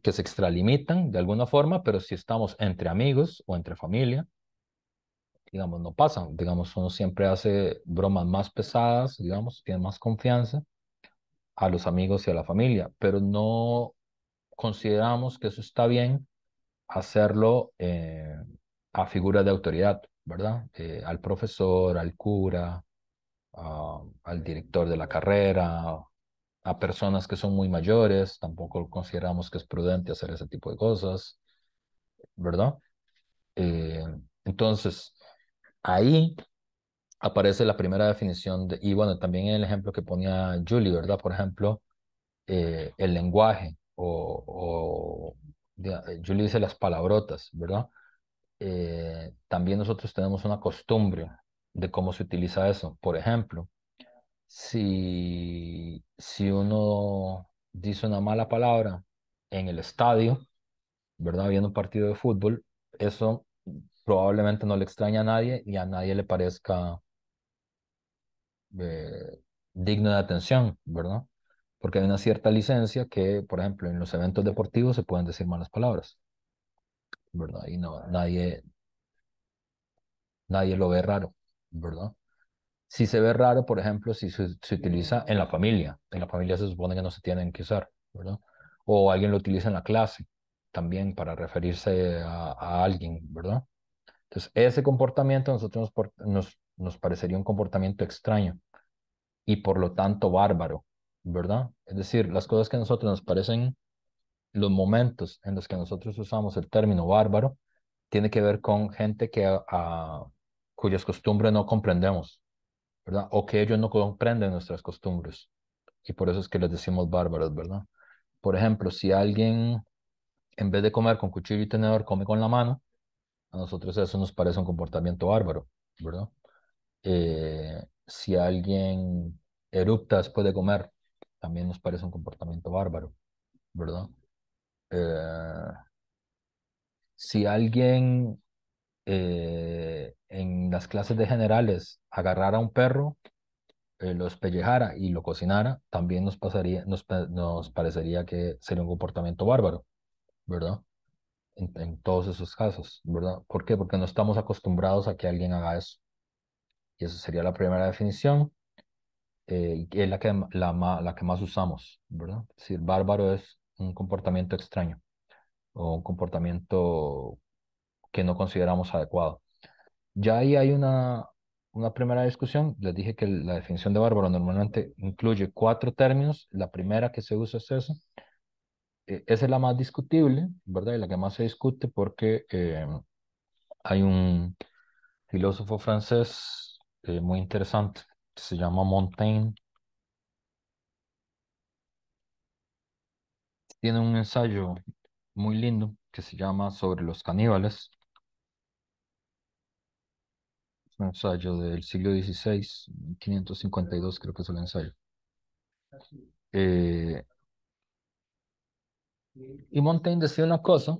[SPEAKER 1] que se extralimitan de alguna forma, pero si estamos entre amigos o entre familia, digamos, no pasan, digamos, uno siempre hace bromas más pesadas, digamos, tiene más confianza a los amigos y a la familia, pero no consideramos que eso está bien hacerlo eh, a figura de autoridad, ¿verdad? Eh, al profesor, al cura, al director de la carrera, a personas que son muy mayores, tampoco consideramos que es prudente hacer ese tipo de cosas, ¿verdad? Eh, entonces, ahí aparece la primera definición de, y bueno, también el ejemplo que ponía Julie, ¿verdad? Por ejemplo, eh, el lenguaje o, eh, Julie dice las palabrotas, ¿verdad? Eh, también nosotros tenemos una costumbre de cómo se utiliza eso. Por ejemplo, si, si uno dice una mala palabra en el estadio, ¿verdad? Viendo un partido de fútbol, eso probablemente no le extraña a nadie y a nadie le parezca eh, digno de atención, ¿verdad? Porque hay una cierta licencia que, por ejemplo, en los eventos deportivos se pueden decir malas palabras, ¿verdad? Y no, nadie, nadie lo ve raro, ¿verdad? Si se ve raro, por ejemplo, si se, utiliza en la familia, en la familia se supone que no se tienen que usar, ¿verdad? O alguien lo utiliza en la clase, también para referirse a, alguien, ¿verdad? Entonces, ese comportamiento nosotros nos, nos parecería un comportamiento extraño y por lo tanto bárbaro, ¿verdad? Es decir, las cosas que a nosotros nos parecen, los momentos en los que nosotros usamos el término bárbaro, tiene que ver con gente que cuyas costumbres no comprendemos, ¿verdad? O que ellos no comprenden nuestras costumbres. Y por eso es que les decimos bárbaros, ¿verdad? Por ejemplo, si alguien, en vez de comer con cuchillo y tenedor, come con la mano, a nosotros eso nos parece un comportamiento bárbaro, ¿verdad? Eh, si alguien erupta después de comer, también nos parece un comportamiento bárbaro, ¿verdad? Eh, si alguien eh, en las clases de generales agarrara a un perro, lo espellejara y lo cocinara, también nos, pasaría, nos, parecería que sería un comportamiento bárbaro, ¿verdad? en, todos esos casos, ¿verdad? ¿Por qué? Porque no estamos acostumbrados a que alguien haga eso. Y esa sería la primera definición. Eh, es la que, la, que más usamos, ¿verdad? Es decir, bárbaro es un comportamiento extraño o un comportamiento que no consideramos adecuado. Ya ahí hay una, una primera discusión. Les dije que la definición de bárbaro normalmente incluye cuatro términos. La primera que se usa es esa. E, esa es la más discutible, ¿verdad? Y la que más se discute porque eh, hay un filósofo francés eh, muy interesante. Se llama Montaigne. Tiene un ensayo muy lindo que se llama Sobre los caníbales. un ensayo del siglo XVI, 1552, creo que es el ensayo. Eh, y Montaigne decía una cosa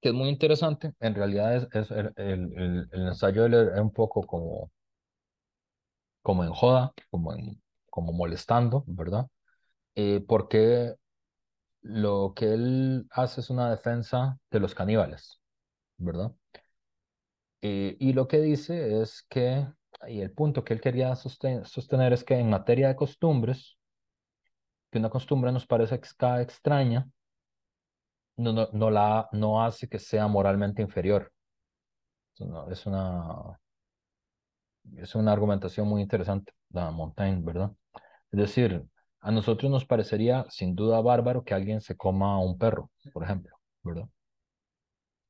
[SPEAKER 1] que es muy interesante. En realidad el, el, el, ensayo es un poco como como en joda, como, como molestando, ¿verdad? Eh, porque lo que él hace es una defensa de los caníbales, ¿verdad? Eh, y lo que dice es que, y el punto que él quería sostener, es que en materia de costumbres, que una costumbre nos parece extraña, no, no, la, no hace que sea moralmente inferior. es una es una argumentación muy interesante, la Montaigne, ¿verdad? Es decir, a nosotros nos parecería sin duda bárbaro que alguien se coma a un perro, por ejemplo, ¿verdad?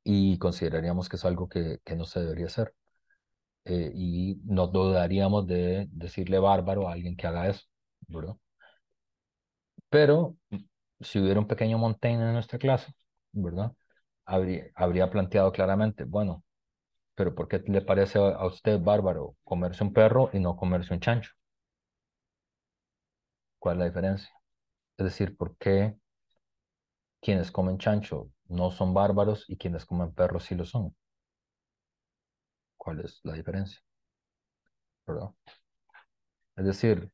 [SPEAKER 1] Y consideraríamos que es algo que, que no se debería hacer. Eh, y nos dudaríamos de decirle bárbaro a alguien que haga eso, ¿verdad? Pero si hubiera un pequeño Montaigne en nuestra clase, ¿verdad? Habría, habría planteado claramente, bueno, pero ¿por qué le parece a usted bárbaro comerse un perro y no comerse un chancho? ¿Cuál es la diferencia? Es decir, ¿por qué quienes comen chancho no son bárbaros y quienes comen perro sí lo son? ¿Cuál es la diferencia? Es decir,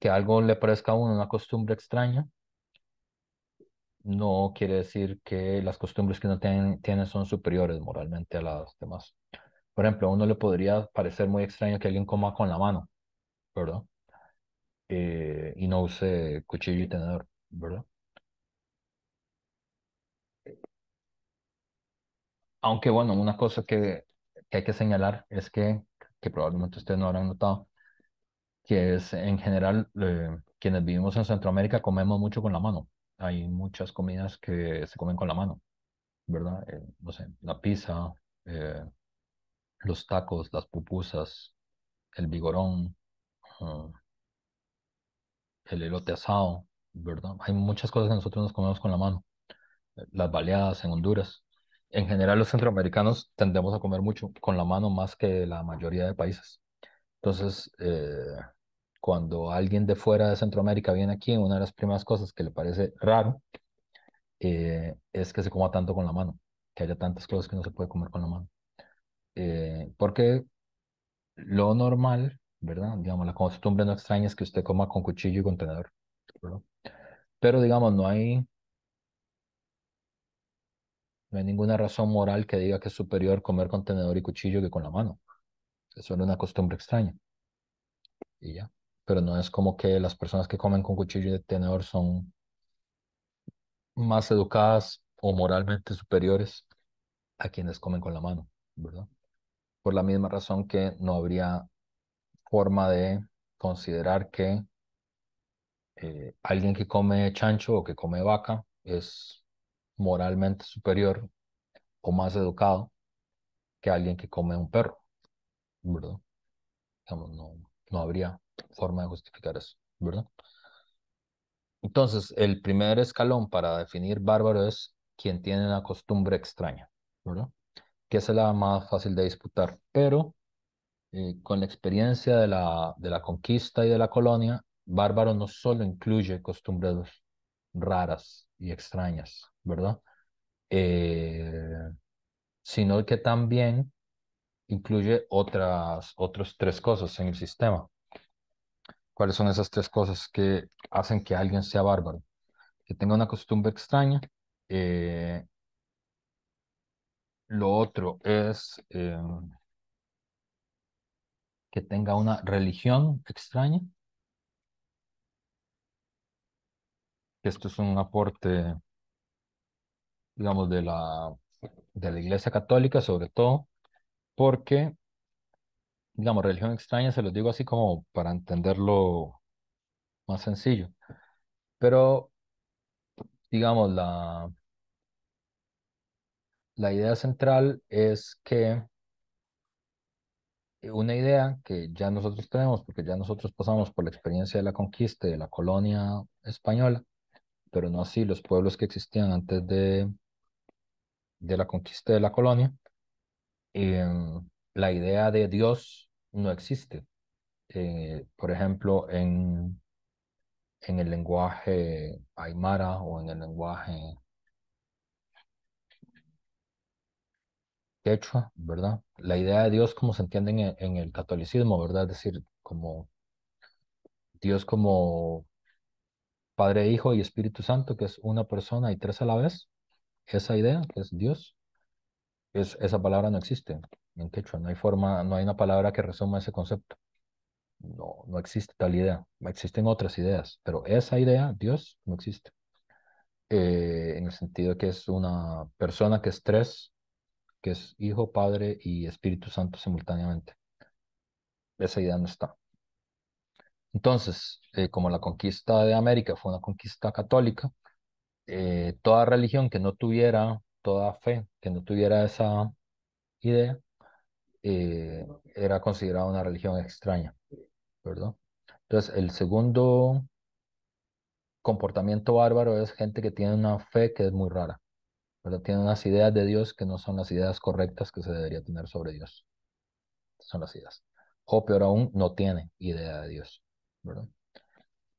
[SPEAKER 1] que algo le parezca a uno una costumbre extraña no quiere decir que las costumbres que no tienen, son superiores moralmente a las demás. Por ejemplo, a uno le podría parecer muy extraño que alguien coma con la mano, ¿verdad? Eh, y no use cuchillo y tenedor, ¿verdad? Aunque bueno, una cosa que, hay que señalar es que, que probablemente ustedes no habrán notado, que es en general eh, quienes vivimos en Centroamérica comemos mucho con la mano hay muchas comidas que se comen con la mano, ¿verdad? Eh, no sé, la pizza, eh, los tacos, las pupusas, el vigorón, ah, el elote asado, ¿verdad? Hay muchas cosas que nosotros nos comemos con la mano. Eh, las baleadas en Honduras. En general, los centroamericanos tendemos a comer mucho con la mano más que la mayoría de países. Entonces, eh, cuando alguien de fuera de Centroamérica viene aquí, una de las primeras cosas que le parece raro eh, es que se coma tanto con la mano, que haya tantas cosas que no se puede comer con la mano. Eh, porque lo normal, ¿verdad? Digamos, la costumbre no extraña es que usted coma con cuchillo y contenedor. Pero digamos, no hay, no hay ninguna razón moral que diga que es superior comer con tenedor y cuchillo que con la mano. eso Es una costumbre extraña. Y ya pero no es como que las personas que comen con cuchillo de tenedor son más educadas o moralmente superiores a quienes comen con la mano, ¿verdad? Por la misma razón que no habría forma de considerar que eh, alguien que come chancho o que come vaca es moralmente superior o más educado que alguien que come un perro, ¿verdad? no, no habría forma de justificar eso, ¿verdad? Entonces, el primer escalón para definir bárbaro es quien tiene una costumbre extraña, ¿verdad? Que es la más fácil de disputar, pero eh, con la experiencia de la, de la conquista y de la colonia, bárbaro no solo incluye costumbres raras y extrañas, ¿verdad? Eh, sino que también incluye otras, otras tres cosas en el sistema. ¿Cuáles son esas tres cosas que hacen que alguien sea bárbaro? Que tenga una costumbre extraña. Eh, lo otro es em, que tenga una religión extraña. Esto es un aporte, digamos, de la, de la Iglesia Católica, sobre todo, porque digamos, religión extraña, se los digo así como para entenderlo más sencillo. Pero, digamos, la, la idea central es que una idea que ya nosotros tenemos, porque ya nosotros pasamos por la experiencia de la conquista de la colonia española, pero no así los pueblos que existían antes de, de la conquista de la colonia, em, la idea de Dios no existe. Eh, por ejemplo, en, en el lenguaje aymara o en el lenguaje quechua, ¿verdad? La idea de Dios como se entiende en el catolicismo, ¿verdad? Es decir, como Dios como Padre, Hijo y Espíritu Santo, que es una persona y tres a la vez, esa idea que es Dios, es, esa palabra no existe en quechua, no hay forma, no hay una palabra que resuma ese concepto. No, no existe tal idea, existen otras ideas, pero esa idea, Dios, no existe. Eh, en el sentido que es una persona que es tres, que es Hijo, Padre y Espíritu Santo simultáneamente. Esa idea no está. Entonces, eh, como la conquista de América fue una conquista católica, eh, toda religión que no tuviera toda fe que no tuviera esa idea eh, era considerada una religión extraña, ¿verdad? Entonces, el segundo comportamiento bárbaro es gente que tiene una fe que es muy rara, pero Tiene unas ideas de Dios que no son las ideas correctas que se debería tener sobre Dios. Son las ideas. O peor aún, no tiene idea de Dios, ¿verdad?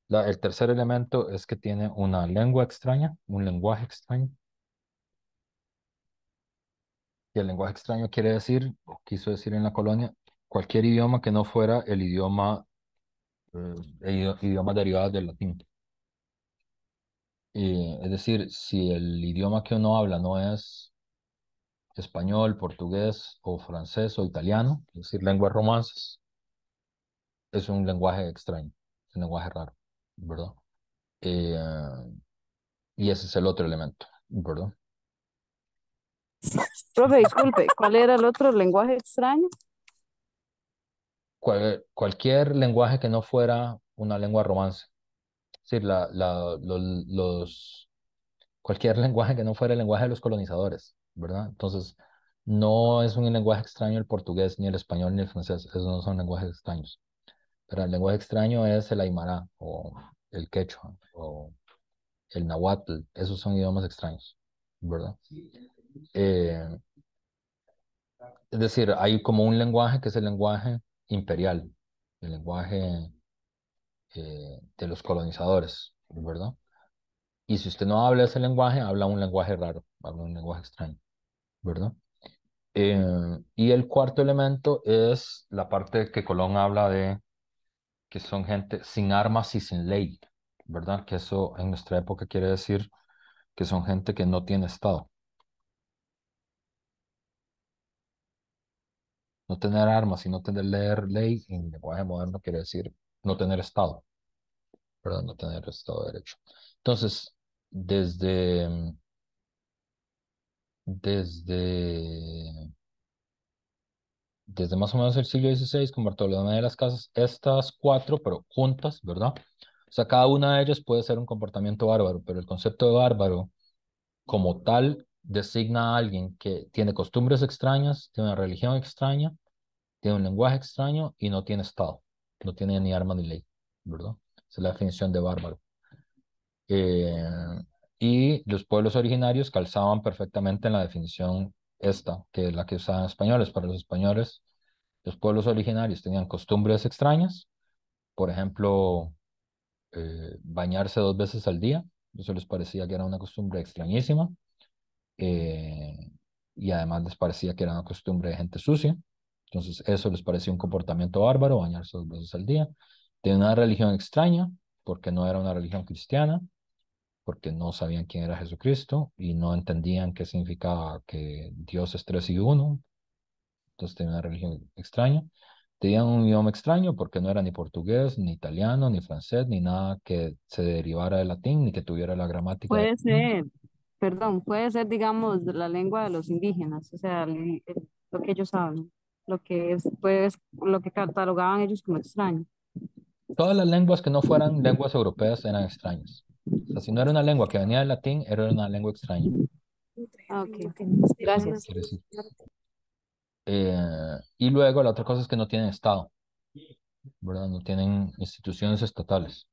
[SPEAKER 1] el tercer elemento es que tiene una lengua extraña, un lenguaje extraño. Y el lenguaje extraño quiere decir, o quiso decir en la colonia, cualquier idioma que no fuera el idioma, eh, e idioma derivado del latín. Eh, es decir, si el idioma que uno habla no es español, portugués o francés o italiano, es decir, lenguas romances, es un lenguaje extraño, es un lenguaje raro, ¿verdad? Eh, y ese es el otro elemento, ¿verdad?
[SPEAKER 3] Profe, disculpe, ¿cuál era el otro lenguaje extraño?
[SPEAKER 1] Cual, cualquier lenguaje que no fuera una lengua romance. Es decir, la, la, los, cualquier lenguaje que no fuera el lenguaje de los colonizadores, ¿verdad? Entonces, no es un lenguaje extraño el portugués, ni el español, ni el francés. Esos no son lenguajes extraños. Pero el lenguaje extraño es el aymara o el quechua o el nahuatl. Esos son idiomas extraños, ¿verdad? Sí. Eh, es decir, hay como un lenguaje que es el lenguaje imperial, el lenguaje eh, de los colonizadores, ¿verdad? Y si usted no habla ese lenguaje, habla un lenguaje raro, habla un lenguaje extraño, ¿verdad? Eh, y el cuarto elemento es la parte que Colón habla de que son gente sin armas y sin ley, ¿verdad? Que eso en nuestra época quiere decir que son gente que no tiene Estado, No tener armas y no tener leer ley en lenguaje moderno quiere decir no tener Estado, perdón, no tener Estado de Derecho. Entonces, desde, desde, desde más o menos el siglo XVI, con Bartolomé de las Casas, estas cuatro, pero juntas, ¿verdad? O sea, cada una de ellas puede ser un comportamiento bárbaro, pero el concepto de bárbaro como tal designa a alguien que tiene costumbres extrañas, tiene una religión extraña, tiene un lenguaje extraño y no tiene Estado, no tiene ni arma ni ley, ¿verdad? Esa es la definición de bárbaro. Eh, y los pueblos originarios calzaban perfectamente en la definición esta, que es la que usaban españoles. Para los españoles, los pueblos originarios tenían costumbres extrañas, por ejemplo, eh, bañarse dos veces al día, eso les parecía que era una costumbre extrañísima, eh, y además les parecía que era una costumbre de gente sucia. Entonces eso les parecía un comportamiento bárbaro, bañarse dos veces al día. tenían una religión extraña, porque no era una religión cristiana, porque no sabían quién era Jesucristo y no entendían qué significaba que Dios es tres y uno. Entonces tenía una religión extraña. Tenían un idioma extraño porque no era ni portugués, ni italiano, ni francés, ni nada que se derivara del latín, ni que tuviera la gramática. Puede
[SPEAKER 3] ser perdón, puede ser, digamos, la lengua de los indígenas, o sea, lo que ellos hablan, lo que es, pues, lo que catalogaban ellos como extraño.
[SPEAKER 1] Todas las lenguas que no fueran lenguas europeas eran extrañas. O sea, si no era una lengua que venía del latín, era una lengua extraña.
[SPEAKER 3] Ah, ok, gracias.
[SPEAKER 1] Eh, y luego la otra cosa es que no tienen Estado, ¿verdad? No tienen instituciones estatales.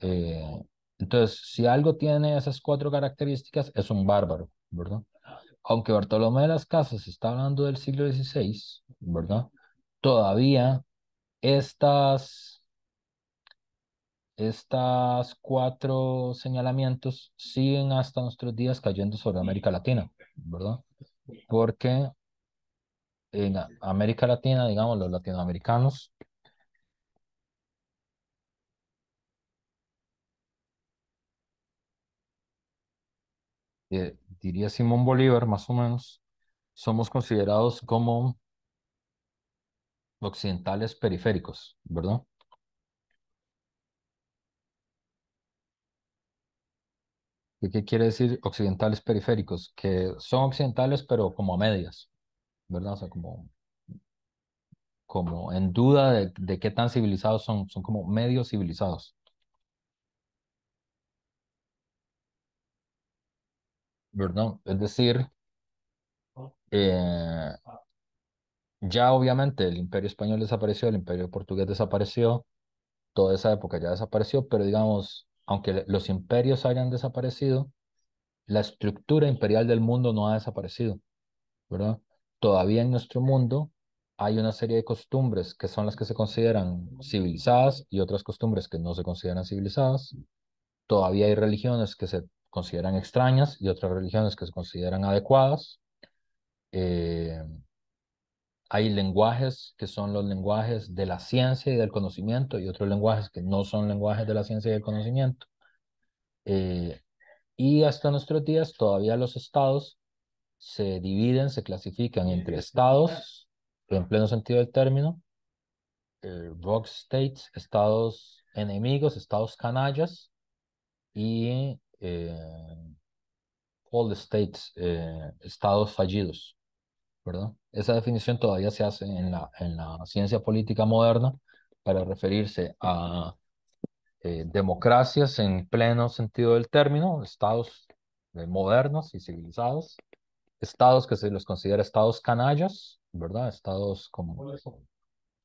[SPEAKER 1] Eh, entonces, si algo tiene esas cuatro características, es un bárbaro, ¿verdad? Aunque Bartolomé de las Casas está hablando del siglo XVI, ¿verdad? Todavía estas, estas cuatro señalamientos siguen hasta nuestros días cayendo sobre América Latina, ¿verdad? Porque en América Latina, digamos, los latinoamericanos, Eh, diría Simón Bolívar, más o menos, somos considerados como occidentales periféricos, ¿verdad? ¿Qué, ¿Qué quiere decir occidentales periféricos? Que son occidentales, pero como a medias, ¿verdad? O sea, como, como en duda de, de qué tan civilizados son, son como medio civilizados. Es decir, eh, ya obviamente el imperio español desapareció, el imperio portugués desapareció, toda esa época ya desapareció, pero digamos, aunque los imperios hayan desaparecido, la estructura imperial del mundo no ha desaparecido, ¿verdad? Todavía en nuestro mundo hay una serie de costumbres que son las que se consideran civilizadas y otras costumbres que no se consideran civilizadas. Todavía hay religiones que se consideran extrañas y otras religiones que se consideran adecuadas. Eh, hay lenguajes que son los lenguajes de la ciencia y del conocimiento y otros lenguajes que no son lenguajes de la ciencia y del conocimiento. Eh, y hasta nuestros días todavía los estados se dividen, se clasifican entre estados, en pleno sentido del término, eh, rock states, estados enemigos, estados canallas y all states, eh, estados fallidos, ¿verdad? Esa definición todavía se hace en la, en la ciencia política moderna para referirse a eh, democracias en pleno sentido del término, estados eh, modernos y civilizados, estados que se los considera estados canallas, ¿verdad? Estados como...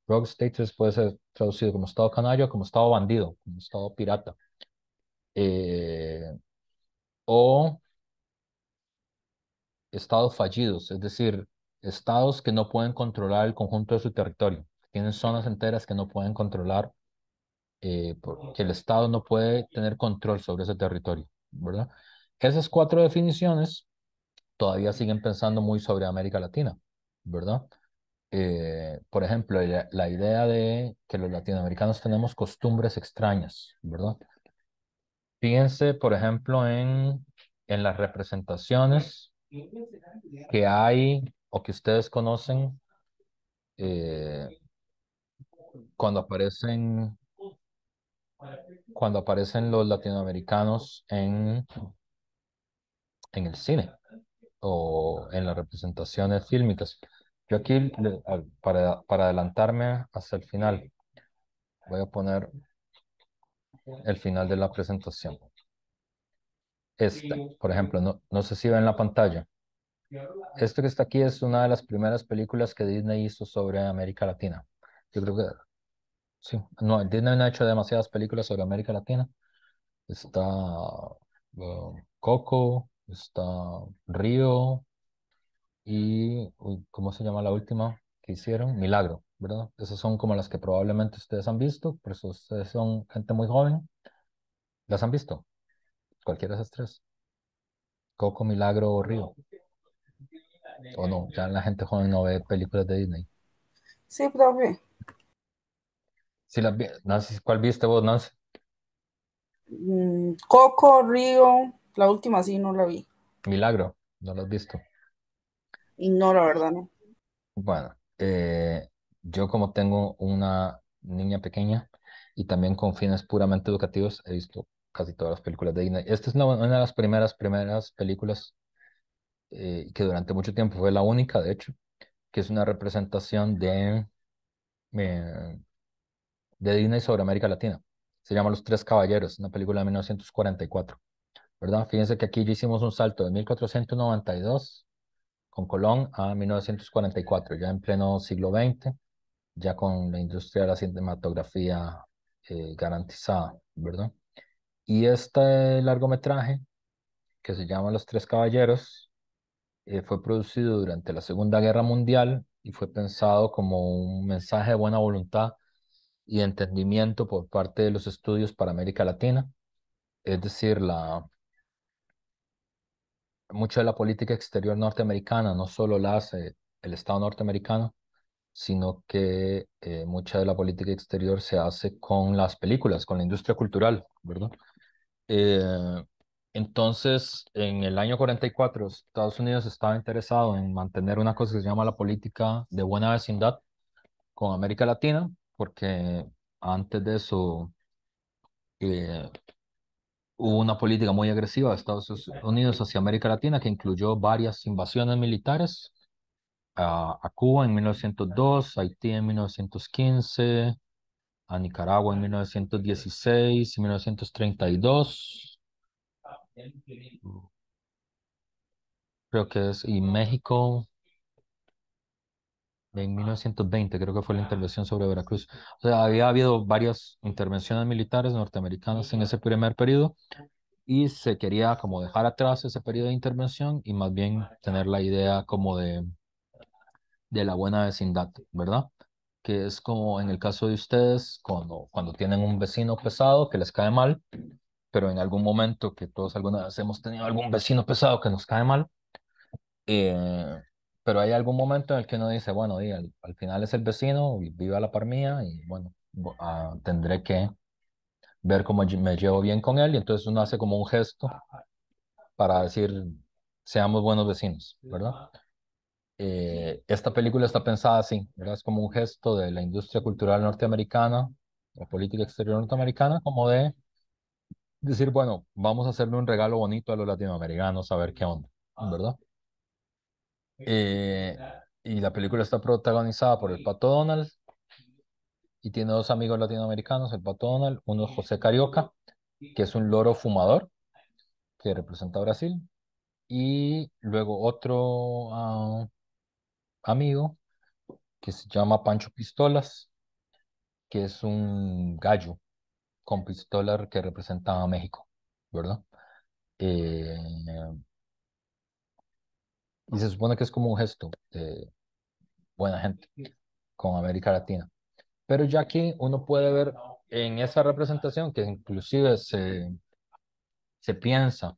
[SPEAKER 1] Rogue states puede ser traducido como estado canalla, como estado bandido, como estado pirata. Eh, o estados fallidos, es decir, estados que no pueden controlar el conjunto de su territorio. Tienen zonas enteras que no pueden controlar, eh, porque el estado no puede tener control sobre ese territorio, ¿verdad? Esas cuatro definiciones todavía siguen pensando muy sobre América Latina, ¿verdad? Eh, por ejemplo, la idea de que los latinoamericanos tenemos costumbres extrañas, ¿verdad? Fíjense, por ejemplo, en, en las representaciones que hay o que ustedes conocen eh, cuando aparecen cuando aparecen los latinoamericanos en, en el cine o en las representaciones fílmicas. Yo aquí, para, para adelantarme hasta el final, voy a poner el final de la presentación. Esta, por ejemplo, no, sé si ven la pantalla. Esto que está aquí es una de las primeras películas que Disney hizo sobre América Latina. Yo creo que sí, no, Disney no ha hecho demasiadas películas sobre América Latina. Está um, Coco, está Río y, ¿cómo se llama la última que hicieron? Milagro. ¿verdad? Esas son como las que probablemente ustedes han visto, por eso ustedes son gente muy joven. ¿Las han visto? Cualquiera de esas tres. Coco, Milagro o Río. O no, ya la gente joven no ve películas de Disney.
[SPEAKER 5] Sí,
[SPEAKER 4] profe.
[SPEAKER 1] Sí, las vi. ¿cuál viste vos, Nancy?
[SPEAKER 4] Mm, Coco, Río, la última sí no la vi.
[SPEAKER 1] Milagro, no la has visto.
[SPEAKER 4] No, verdad no.
[SPEAKER 1] Bueno, eh, yo como tengo una niña pequeña y también con fines puramente educativos, he visto casi todas las películas de Disney. Esta es una, de las primeras, primeras películas eh, que durante mucho tiempo fue la única, de hecho, que es una representación de, eh, de Disney sobre América Latina. Se llama Los Tres Caballeros, una película de 1944. ¿verdad? Fíjense que aquí ya hicimos un salto de 1492 con Colón a 1944, ya en pleno siglo XX, ya con la industria de la cinematografía eh, garantizada, ¿verdad? Y este largometraje, que se llama Los Tres Caballeros, eh, fue producido durante la Segunda Guerra Mundial y fue pensado como un mensaje de buena voluntad y entendimiento por parte de los estudios para América Latina. Es decir, la, mucho de la política exterior norteamericana, no solo la hace el Estado norteamericano, sino que eh, mucha de la política exterior se hace con las películas, con la industria cultural, ¿verdad? Eh, entonces, en el año 44, Estados Unidos estaba interesado en mantener una cosa que se llama la política de buena vecindad con América Latina, porque antes de eso eh, hubo una política muy agresiva de Estados Unidos hacia América Latina que incluyó varias invasiones militares a, Cuba en 1902, Haití en 1915, a Nicaragua en 1916 y 1932. Creo que es, y México en 1920, creo que fue la intervención sobre Veracruz. O sea, había habido varias intervenciones militares norteamericanas en ese primer periodo y se quería como dejar atrás ese periodo de intervención y más bien tener la idea como de de la buena vecindad, ¿verdad? Que es como en el caso de ustedes, cuando, cuando tienen un vecino pesado que les cae mal, pero en algún momento que todos alguna vez hemos tenido algún vecino pesado que nos cae mal, eh, pero hay algún momento en el que uno dice, bueno, al, final es el vecino, vive a la par mía y bueno, ah, tendré que ver cómo me llevo bien con él y entonces uno hace como un gesto para decir, seamos buenos vecinos, ¿verdad? Eh, esta película está pensada así, ¿verdad? es como un gesto de la industria cultural norteamericana, la política exterior norteamericana, como de decir, bueno, vamos a hacerle un regalo bonito a los latinoamericanos, a ver qué onda, ah. ¿verdad? Eh, y la película está protagonizada por el Pato Donald y tiene dos amigos latinoamericanos, el Pato Donald, uno es José Carioca, que es un loro fumador, que representa Brasil, y luego otro ah, amigo que se llama Pancho Pistolas, que es un gallo con pistola que representaba a México, ¿verdad? Eh, y se supone que es como un gesto de buena gente con América Latina. Pero ya aquí uno puede ver en esa representación que inclusive se, se piensa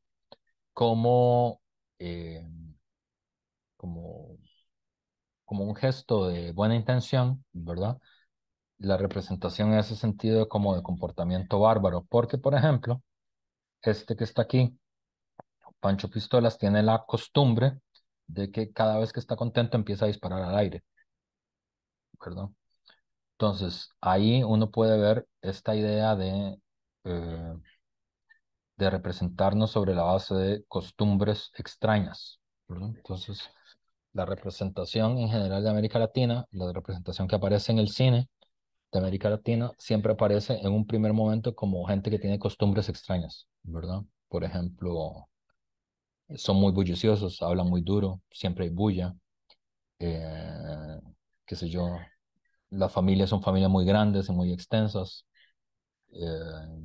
[SPEAKER 1] como, eh, como como un gesto de buena intención, ¿verdad? La representación en ese sentido como de comportamiento bárbaro, porque por ejemplo, este que está aquí, Pancho Pistolas, tiene la costumbre de que cada vez que está contento empieza a disparar al aire, ¿verdad? Entonces, ahí uno puede ver esta idea de, eh, de representarnos sobre la base de costumbres extrañas. Entonces, la representación en general de América Latina, la representación que aparece en el cine de América Latina, siempre aparece en un primer momento como gente que tiene costumbres extrañas, ¿verdad? Por ejemplo, son muy bulliciosos, hablan muy duro, siempre hay bulla, eh, qué sé yo, las familias son familias muy grandes y muy extensas, eh,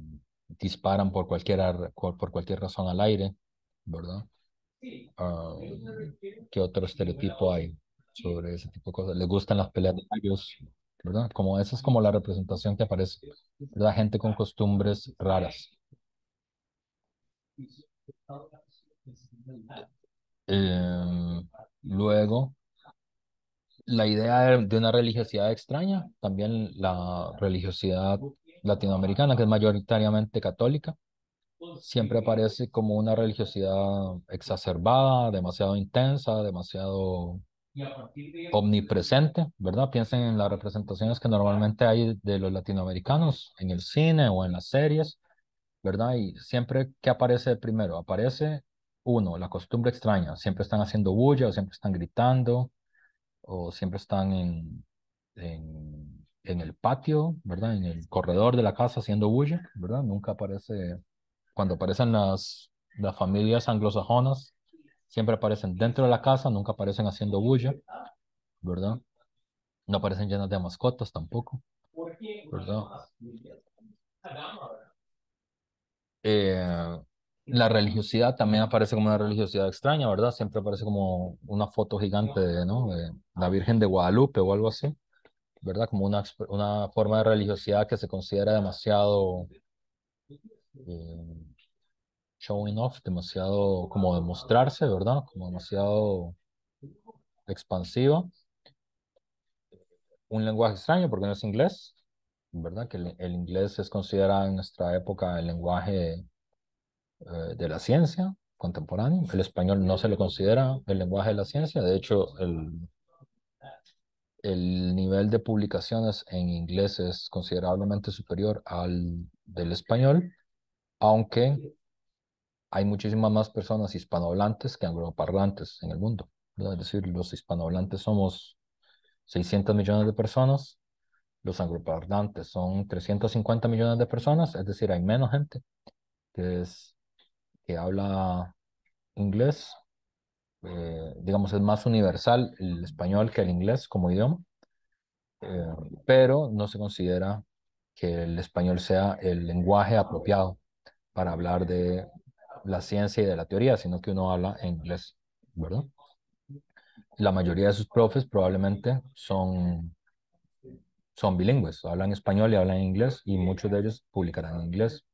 [SPEAKER 1] disparan por, cualquier, por cualquier razón al aire, ¿verdad? Ah, ¿Qué otro estereotipo hay sobre ese tipo de cosas? ¿Les gustan las peleas de gallos? ¿Verdad? Como esa es como la representación que aparece. La gente con costumbres raras. Em, luego, la idea de una religiosidad extraña, también la religiosidad latinoamericana, que es mayoritariamente católica, siempre aparece como una religiosidad exacerbada, demasiado intensa, demasiado omnipresente, ¿verdad? Piensen en las representaciones que normalmente hay de los latinoamericanos en el cine o en las series, ¿verdad? Y siempre ¿qué aparece primero, aparece uno, la costumbre extraña, siempre están haciendo bulla o siempre están gritando o siempre están en, en, en el patio, ¿verdad? En el corredor de la casa haciendo bulla, ¿verdad? Nunca aparece cuando aparecen las, las familias anglosajonas, siempre aparecen dentro de la casa, nunca aparecen haciendo bulla, ¿verdad? No aparecen llenas de mascotas tampoco, ¿verdad? Eh, la religiosidad también aparece como una religiosidad extraña, ¿verdad? Siempre aparece como una foto gigante de, ¿no? la Virgen de Guadalupe o algo así, ¿verdad? Como una, una forma de religiosidad que se considera demasiado eh, showing off, demasiado como demostrarse, ¿verdad? Como demasiado expansivo Un lenguaje extraño porque no es inglés, ¿verdad? Que el, inglés es considerado en nuestra época el lenguaje eh, de la ciencia contemporáneo. El español no se le considera el lenguaje de la ciencia. De hecho, el, el nivel de publicaciones en inglés es considerablemente superior al del español aunque hay muchísimas más personas hispanohablantes que angloparlantes en el mundo. Es decir, los hispanohablantes somos 600 millones de personas, los angloparlantes son 350 millones de personas, es decir, hay menos gente que, que habla inglés, eh, digamos, es más universal el español que el inglés como idioma, eh, pero no se considera que el español sea el lenguaje apropiado para hablar de la ciencia y de la teoría, sino que uno habla en inglés, ¿verdad? La mayoría de sus profes probablemente son, son bilingües, hablan español y hablan inglés, y muchos de ellos publicarán en inglés,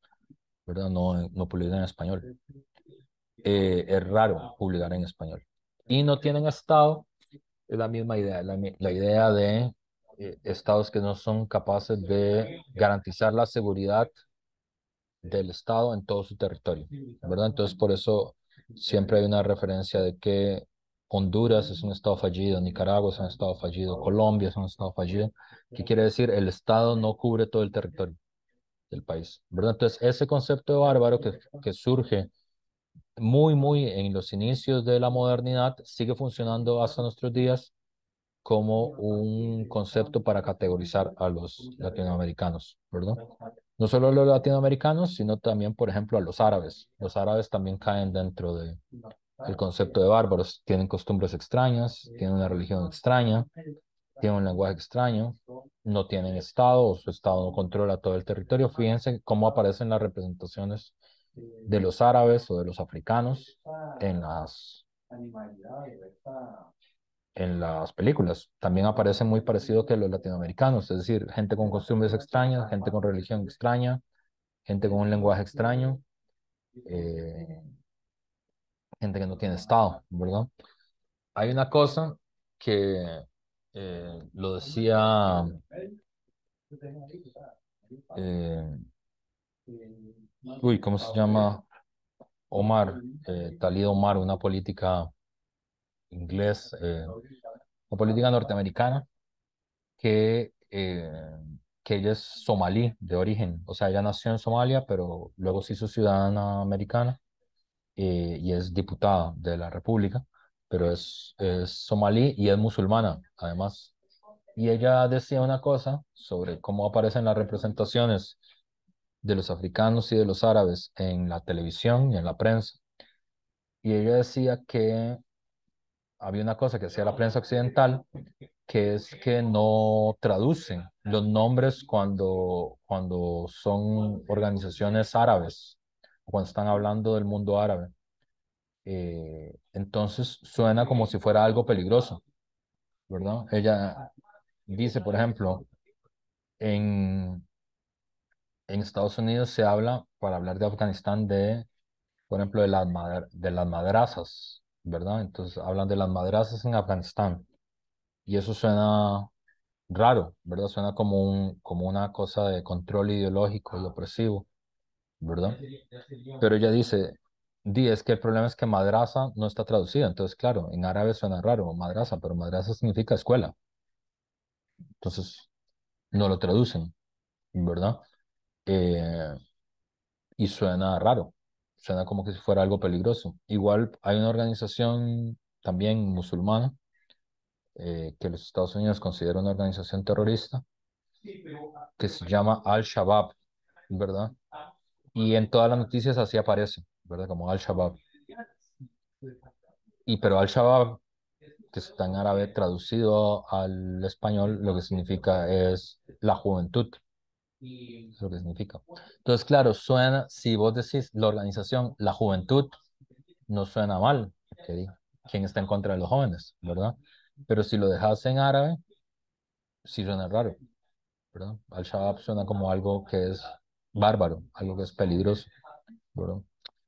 [SPEAKER 1] ¿verdad? No, no publican en español. Eh, es raro publicar en español. Y no tienen estado, es la misma idea, la, idea de eh, estados que no son capaces de garantizar la seguridad del Estado en todo su territorio, ¿verdad? Entonces, por eso siempre hay una referencia de que Honduras es un Estado fallido, Nicaragua es un Estado fallido, Colombia es un Estado fallido, que quiere decir el Estado no cubre todo el territorio del país, ¿verdad? Entonces, ese concepto de bárbaro que, que surge muy, muy en los inicios de la modernidad, sigue funcionando hasta nuestros días como un concepto para categorizar a los latinoamericanos, ¿verdad? no solo a los latinoamericanos, sino también, por ejemplo, a los árabes. Los árabes también caen dentro de, del concepto de bárbaros. Tienen costumbres extrañas, tienen una religión extraña, tienen un lenguaje extraño, no tienen Estado, o su Estado no controla todo el territorio. Fíjense cómo aparecen las representaciones de los árabes o de los africanos en las en las películas. También aparecen muy parecidos que los latinoamericanos, es decir, gente con costumbres extrañas, gente con religión extraña, gente con un lenguaje extraño, eh, gente que no tiene estado, ¿verdad? Hay una cosa que eh, lo decía... Eh, uy, ¿cómo se llama? Omar, talido Omar, una política inglés eh, o política norteamericana, que, eh, que ella es somalí de origen, o sea, ella nació en Somalia, pero luego se hizo ciudadana americana eh, y es diputada de la República, pero es, es somalí y es musulmana, además. Y ella decía una cosa sobre cómo aparecen las representaciones de los africanos y de los árabes en la televisión y en la prensa. Y ella decía que había una cosa que hacía la prensa occidental, que es que no traducen los nombres cuando, cuando son organizaciones árabes, cuando están hablando del mundo árabe. Eh, entonces suena como si fuera algo peligroso, ¿verdad? Ella dice, por ejemplo, en, en Estados Unidos se habla, para hablar de Afganistán, de, por ejemplo, de las, de las madrazas, ¿verdad? Entonces hablan de las madrazas en Afganistán y eso suena raro, ¿verdad? Suena como, un, como una cosa de control ideológico y ah. opresivo, ¿verdad? Pero ella dice, Di, es que el problema es que madraza no está traducida, entonces claro, en árabe suena raro madraza, pero madraza significa escuela. Entonces, no lo traducen, ¿verdad? Eh, y suena raro, suena como que si fuera algo peligroso. Igual hay una organización también musulmana eh, que los Estados Unidos considera una organización terrorista ah, que se llama Al-Shabaab, ¿verdad? Y en todas las noticias así aparece, ¿verdad? Como Al-Shabaab. Y pero Al-Shabaab, que está en árabe traducido al español, lo que significa es la juventud
[SPEAKER 2] lo
[SPEAKER 1] que significa. Entonces, claro, suena, si vos decís la organización, la juventud, no suena mal. ¿Quién está en contra de los jóvenes? ¿Verdad? Pero si lo dejas en árabe, sí suena raro. ¿verdad? Al-Shabaab suena como algo que es bárbaro, algo que es peligroso. ¿verdad?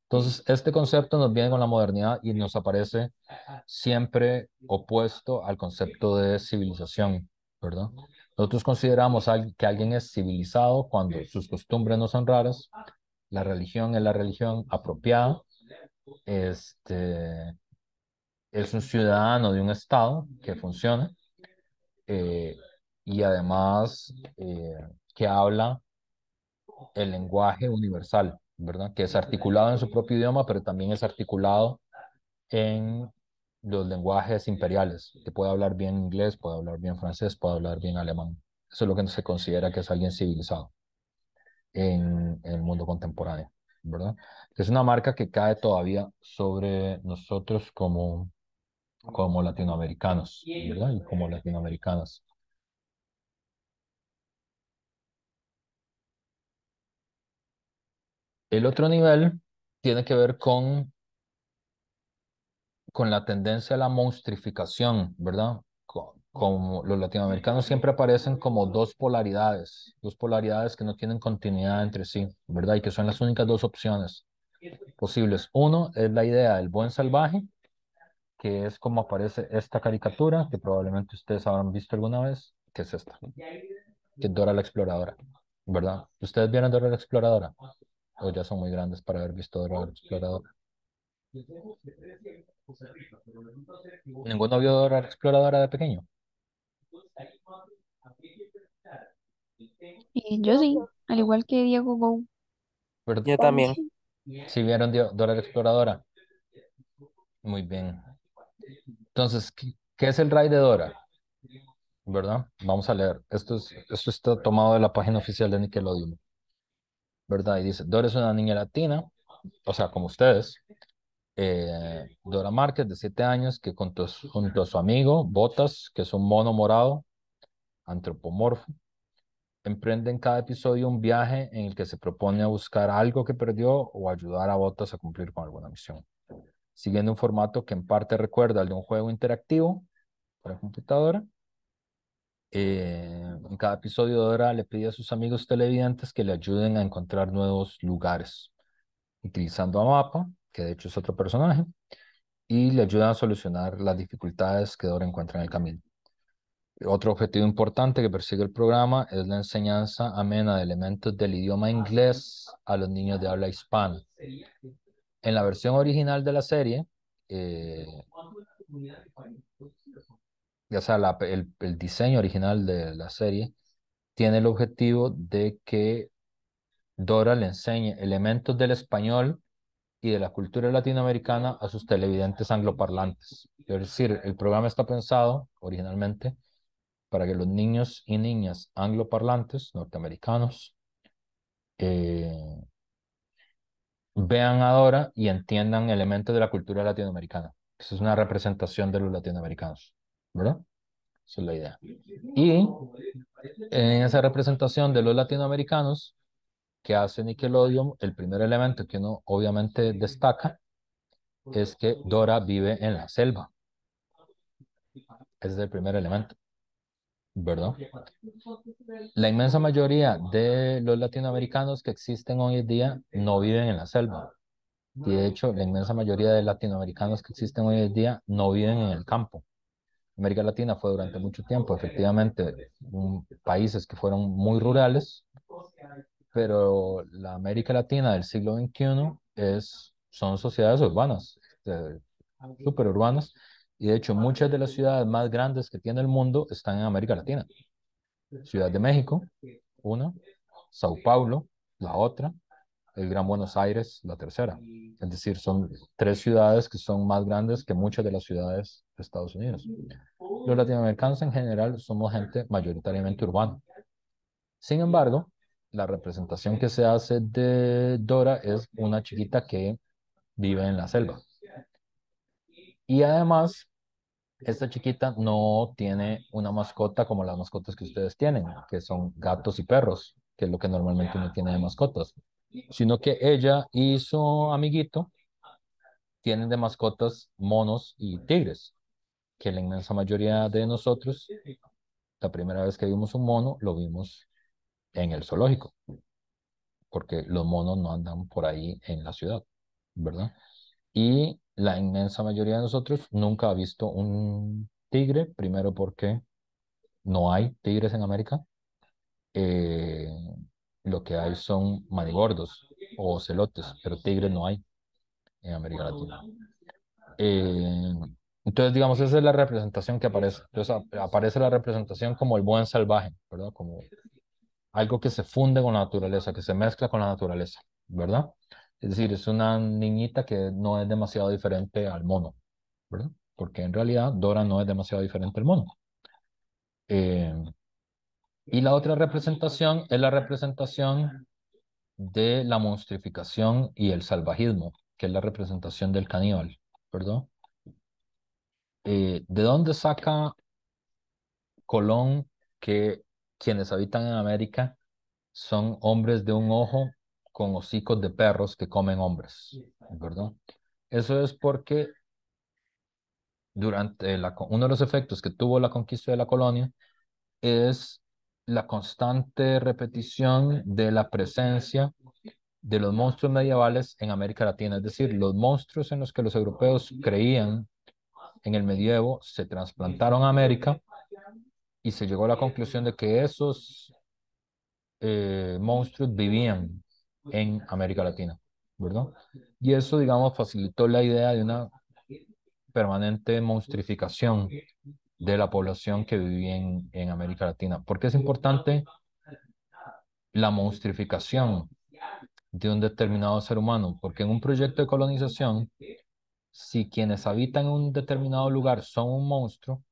[SPEAKER 1] Entonces, este concepto nos viene con la modernidad y nos aparece siempre opuesto al concepto de civilización, ¿verdad? Nosotros consideramos que alguien es civilizado cuando sus costumbres no son raras, la religión es la religión apropiada, este, es un ciudadano de un Estado que funciona eh, y además eh, que habla el lenguaje universal, ¿verdad? Que es articulado en su propio idioma, pero también es articulado en los lenguajes imperiales, que puede hablar bien inglés, puede hablar bien francés, puede hablar bien alemán. Eso es lo que se considera que es alguien civilizado en, el mundo contemporáneo, ¿verdad? es una marca que cae todavía sobre nosotros como, como latinoamericanos, ¿verdad? Y como latinoamericanas. El otro nivel tiene que ver con con la tendencia a la monstrificación, ¿verdad? como los latinoamericanos siempre aparecen como dos polaridades, dos polaridades que no tienen continuidad entre sí, ¿verdad? Y que son las únicas dos opciones posibles. Uno es la idea del buen salvaje, que es como aparece esta caricatura, que probablemente ustedes habrán visto alguna vez, que es esta, que es Dora la Exploradora, ¿verdad? ¿Ustedes vieron Dora la Exploradora? O ya son muy grandes para haber visto Dora la Exploradora. Ninguno vio Dora exploradora de pequeño.
[SPEAKER 2] Y yo sí,
[SPEAKER 5] al igual que Diego Go. Yo también.
[SPEAKER 1] Sí, vieron Dora Exploradora. Muy bien. Entonces, ¿qué, es el Ray de Dora? ¿Verdad? Vamos a leer. Esto, es, esto está tomado de la página oficial de Nickelodeon. ¿Verdad? Y dice, Dora es una niña latina, o sea, como ustedes, eh, Dora Márquez, de 7 años, que junto, a su amigo Botas, que es un mono morado, antropomorfo, emprende en cada episodio un viaje en el que se propone a buscar algo que perdió o ayudar a Botas a cumplir con alguna misión, siguiendo un formato que en parte recuerda al de un juego interactivo para computadora. Eh, en cada episodio Dora le pide a sus amigos televidentes que le ayuden a encontrar nuevos lugares, utilizando a mapa que de hecho es otro personaje, y le ayudan a solucionar las dificultades que Dora encuentra en el camino. Otro objetivo importante que persigue el programa es la enseñanza amena de elementos del idioma ah, inglés a los niños de habla hispana.
[SPEAKER 2] En
[SPEAKER 1] la versión original de la serie, eh, ya sea el diseño original de la serie, tiene el objetivo de que Dora le enseñe elementos del español y de la cultura latinoamericana a sus televidentes angloparlantes. Es decir, el programa está pensado originalmente para que los niños y niñas angloparlantes norteamericanos eh, vean ahora y entiendan elementos de la cultura latinoamericana. Esa es una representación de los latinoamericanos, ¿verdad? Esa es la idea.
[SPEAKER 2] Y en
[SPEAKER 1] esa representación de los latinoamericanos, que hace Nickelodeon, el primer elemento que uno obviamente destaca es que Dora vive en la selva. Ese es el primer elemento, ¿verdad? La inmensa mayoría de los latinoamericanos que existen hoy en día no viven en la selva. Y de hecho, la inmensa mayoría de latinoamericanos que existen hoy en día no viven en el campo. América Latina fue durante mucho tiempo, efectivamente, países que fueron muy rurales, pero la América Latina del siglo XXI es, son sociedades urbanas, eh, ah, súper urbanas. y de hecho ah, muchas de las ciudades más grandes que tiene el mundo están en América Latina. Ciudad de México, una, Sao Paulo, la otra, el Gran Buenos Aires, la tercera. Es decir, son tres ciudades que son más grandes que muchas de las ciudades de Estados Unidos. Los latinoamericanos en general somos gente mayoritariamente urbana. Sin embargo, la representación que se hace de Dora es una chiquita que vive en la selva. Y además, esta chiquita no tiene una mascota como las mascotas que ustedes tienen, que son gatos y perros, que es lo que normalmente uno tiene de mascotas, sino que ella y su amiguito tienen de mascotas monos y tigres, que la inmensa mayoría de nosotros, la primera vez que vimos un mono, lo vimos en el zoológico, porque los monos no andan por ahí en la ciudad, ¿verdad? Y la inmensa mayoría de nosotros nunca ha visto un tigre, primero porque no hay tigres en América, eh, lo que hay son manigordos o celotes, pero tigres no hay en América Latina. Eh, entonces, digamos, esa es la representación que aparece. Entonces, aparece la representación como el buen salvaje, ¿verdad? Como algo que se funde con la naturaleza, que se mezcla con la naturaleza, ¿verdad? Es decir, es una niñita que no es demasiado diferente al mono, ¿verdad? Porque en realidad Dora no es demasiado diferente al mono. Eh, y la otra representación es la representación de la monstrificación y el salvajismo, que es la representación del caníbal, ¿verdad? Eh, ¿De dónde saca Colón que quienes habitan en América son hombres de un ojo con hocicos de perros que comen hombres, Eso es porque durante la, uno de los efectos que tuvo la conquista de la colonia es la constante repetición de la presencia de los monstruos medievales en América Latina, es decir, los monstruos en los que los europeos creían en el medievo se trasplantaron a América y se llegó a la conclusión de que esos eh, monstruos vivían en América Latina, ¿verdad? Y eso, digamos, facilitó la idea de una permanente monstrificación de la población que vivía en, América Latina. ¿Por qué es importante la monstrificación de un determinado ser humano? Porque en un proyecto de colonización, si quienes habitan en un determinado lugar son un monstruo,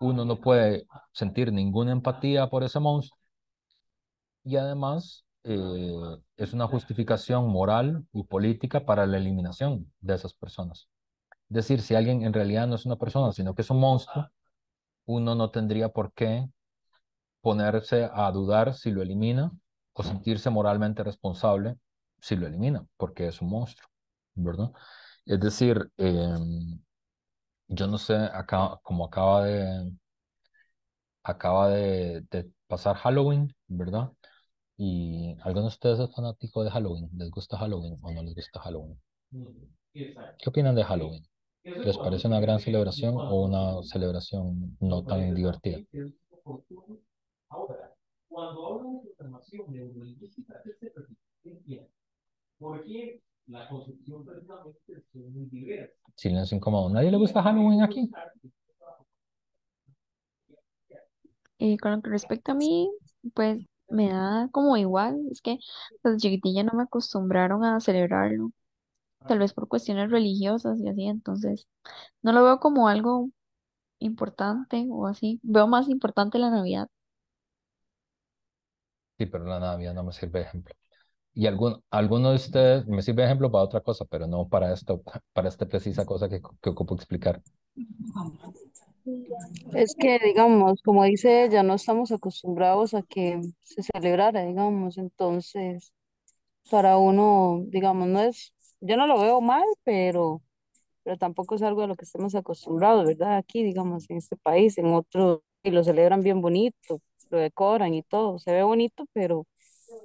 [SPEAKER 1] uno no puede sentir ninguna empatía por ese monstruo. Y además eh, es una justificación moral y política para la eliminación de esas personas. Es decir, si alguien en realidad no es una persona, sino que es un monstruo, uno no tendría por qué ponerse a dudar si lo elimina o sentirse moralmente responsable si lo elimina, porque es un monstruo, ¿verdad? Es decir, em, yo no sé, acá, como acaba de, acaba de, pasar Halloween, ¿verdad? ¿Y alguno de ustedes es fanático de Halloween? ¿Les gusta Halloween o no les gusta Halloween? ¿Qué opinan de Halloween?
[SPEAKER 2] ¿Les parece una gran celebración o
[SPEAKER 1] una celebración no tan divertida?
[SPEAKER 2] cuando de ¿Por qué la concepción precisamente es muy
[SPEAKER 1] Sí, ¿Nadie le gusta Halloween aquí?
[SPEAKER 5] Y con lo que respecta a mí, pues me da como igual. Es que desde chiquitillas no me acostumbraron a celebrarlo. Tal vez por cuestiones religiosas y así. Entonces, no lo veo como algo importante o así. Veo más importante la Navidad.
[SPEAKER 1] Sí, pero la Navidad no me sirve de ejemplo y algún, alguno de ustedes me sirve de ejemplo para otra cosa, pero no para esto, para esta precisa cosa que, que ocupo explicar.
[SPEAKER 3] Es que, digamos, como dice ella, no estamos acostumbrados a que se celebrara, digamos, entonces, para uno, digamos, no es, yo no lo veo mal, pero, pero tampoco es algo a lo que estemos acostumbrados, ¿verdad? Aquí, digamos, en este país, en otro, y lo celebran bien bonito, lo decoran y todo, se ve bonito, pero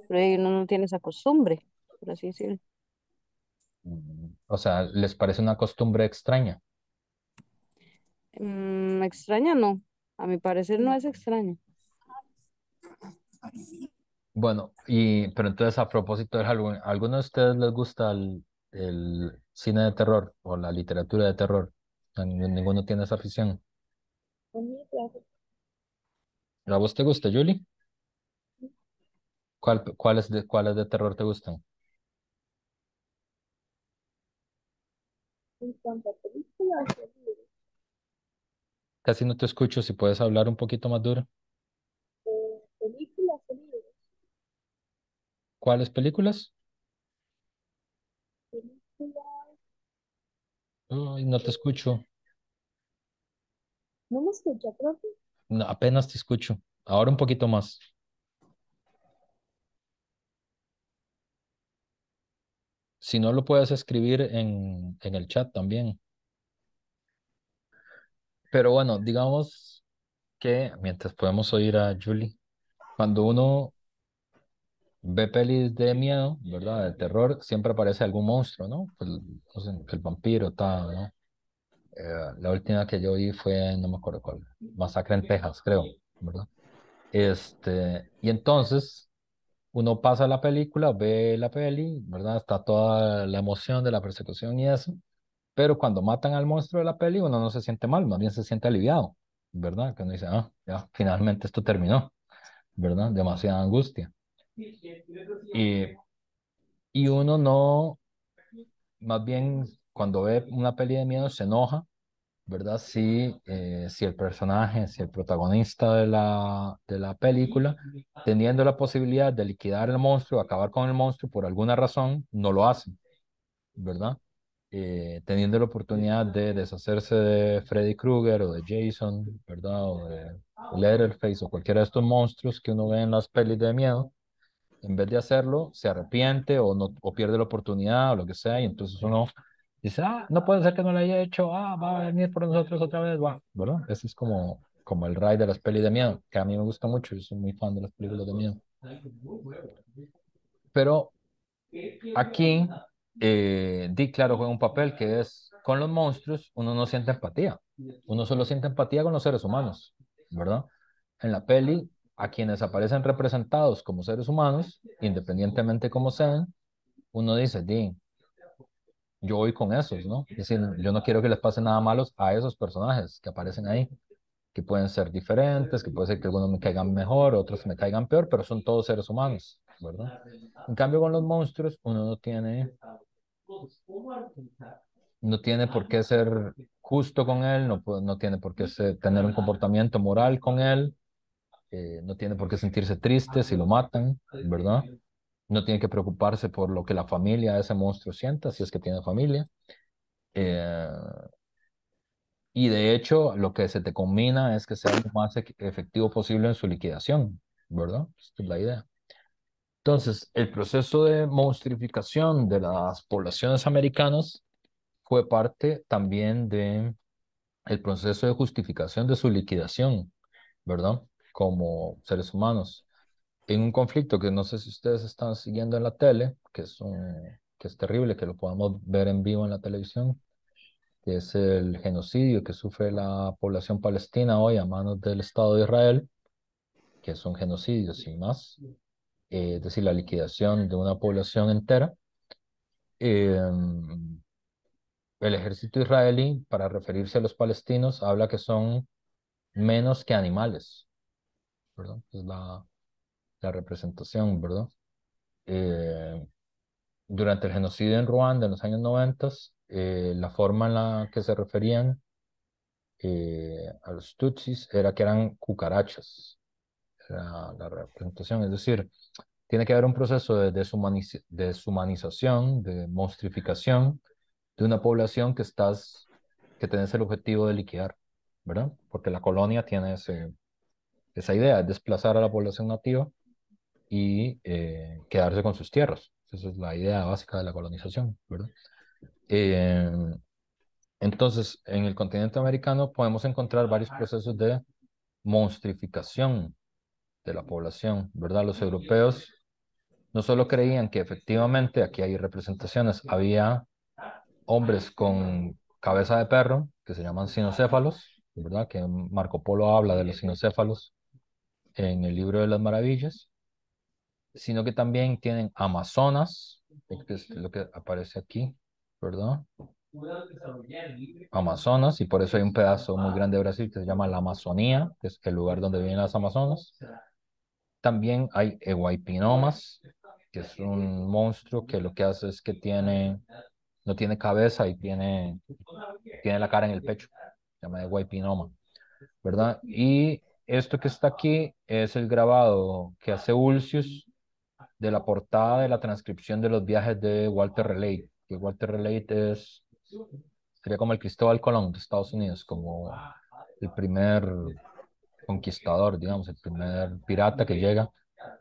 [SPEAKER 3] pero uno no tiene esa costumbre, por así decirlo.
[SPEAKER 1] O sea, ¿les parece una costumbre extraña?
[SPEAKER 3] Mm, extraña no. A mi parecer no es extraña.
[SPEAKER 1] Bueno, y pero entonces a propósito de Halloween, ¿a alguno de ustedes les gusta el, cine de terror o la literatura de terror? ¿Ninguno tiene esa afición? ¿A vos te gusta, Julie? cuáles de, cuáles de terror te gustan? En cuanto a Casi no te escucho, si puedes hablar un poquito más duro.
[SPEAKER 4] Eh, películas libros,
[SPEAKER 1] ¿Cuáles películas?
[SPEAKER 4] películas,
[SPEAKER 1] no te escucho.
[SPEAKER 4] no me escucha, profe.
[SPEAKER 1] No, apenas te escucho. Ahora un poquito más. Si no, lo puedes escribir en, en el chat también. Pero bueno, digamos que mientras podemos oír a Julie, cuando uno ve pelis de miedo, ¿verdad? De terror, siempre aparece algún monstruo, ¿no? Pues, el, vampiro, tal, ¿no? Eh, la última que yo vi fue, no me acuerdo cuál, Masacre en Texas, creo, ¿verdad? Este, y entonces, uno pasa la película, ve la peli, ¿verdad? Está toda la emoción de la persecución y eso, pero cuando matan al monstruo de la peli, uno no se siente mal, más bien se siente aliviado, ¿verdad? Que uno dice, ah, ya, finalmente esto terminó, ¿verdad? Demasiada angustia.
[SPEAKER 2] Y,
[SPEAKER 1] y uno no, más bien cuando ve una peli de miedo se enoja ¿verdad? Si, eh, si el personaje, si el protagonista de la, de la película, teniendo la posibilidad de liquidar el monstruo, acabar con el monstruo por alguna razón, no lo hace, ¿verdad? Eh, teniendo la oportunidad de deshacerse de Freddy Krueger o de Jason, ¿verdad? O de Letterface o cualquiera de estos monstruos que uno ve en las pelis de miedo, en vez de hacerlo, se arrepiente o, no, o pierde la oportunidad o lo que sea, y entonces uno Dice, ah, no puede ser que no lo haya hecho, ah, va a venir por nosotros otra vez, va. ¿Verdad? ese es como, como el Ray de las pelis de miedo, que a mí me gusta mucho, yo soy muy fan de las películas de miedo. Pero aquí, eh, Di, claro, juega un papel que es, con los monstruos uno no siente empatía, uno solo siente empatía con los seres humanos, ¿verdad? En la peli, a quienes aparecen representados como seres humanos, independientemente como sean, uno dice, Di, yo voy con esos, ¿no? Es decir, yo no quiero que les pase nada malos a esos personajes que aparecen ahí, que pueden ser diferentes, que puede ser que algunos me caigan mejor, otros me caigan peor, pero son todos seres humanos, ¿verdad? En cambio, con los monstruos uno no tiene... No tiene por qué ser justo con él, no, no tiene por qué tener un comportamiento moral con él, eh, no tiene por qué sentirse triste si lo matan, ¿verdad? no tiene que preocuparse por lo que la familia de ese monstruo sienta, si es que tiene familia. Eh, y de hecho, lo que se te combina es que sea lo más efectivo posible en su liquidación, ¿verdad? Esta es la idea. Entonces, el proceso de monstruificación de las poblaciones americanas fue parte también de el proceso de justificación de su liquidación, ¿verdad? Como seres humanos en un conflicto que no sé si ustedes están siguiendo en la tele, que es, un, que es terrible que lo podamos ver en vivo en la televisión, que es el genocidio que sufre la población palestina hoy a manos del Estado de Israel, que es un genocidio sin más, eh, es decir, la liquidación de una población entera. Em, el ejército israelí, para referirse a los palestinos, habla que son menos que animales. Perdón, es la, la representación, ¿verdad? Eh, durante el genocidio en Ruanda en los años 90, eh, la forma en la que se referían eh, a los tutsis era que eran cucarachas, la, representación. Es decir, tiene que haber un proceso de deshumanización, de monstrificación de una población que estás, que tenés el objetivo de liquidar, ¿verdad? Porque la colonia tiene ese, esa idea, de desplazar a la población nativa y eh, quedarse con sus tierras. Esa es la idea básica de la colonización, ¿verdad? Eh, entonces, en el continente americano podemos encontrar varios procesos de monstrificación de la población, ¿verdad? Los europeos no solo creían que efectivamente aquí hay representaciones, había hombres con cabeza de perro que se llaman sinocéfalos, ¿verdad? Que Marco Polo habla de los sinocéfalos en el libro de las maravillas, sino que también tienen Amazonas, que es lo que aparece aquí, perdón.
[SPEAKER 2] Amazonas,
[SPEAKER 1] y por eso hay un pedazo muy ah. grande de Brasil que se llama la Amazonía, que es el lugar donde vienen las Amazonas. También hay Eguaipinomas, que es un monstruo que lo que hace es que tiene, no tiene cabeza y tiene, tiene la cara en el pecho. Se llama Eguaipinoma, ¿verdad? Y esto que está aquí es el grabado que hace Ulcius de la portada de la transcripción de los viajes de Walter Relate, que Walter Relate es, sería como el Cristóbal Colón de Estados Unidos, como el primer conquistador, digamos, el primer pirata que llega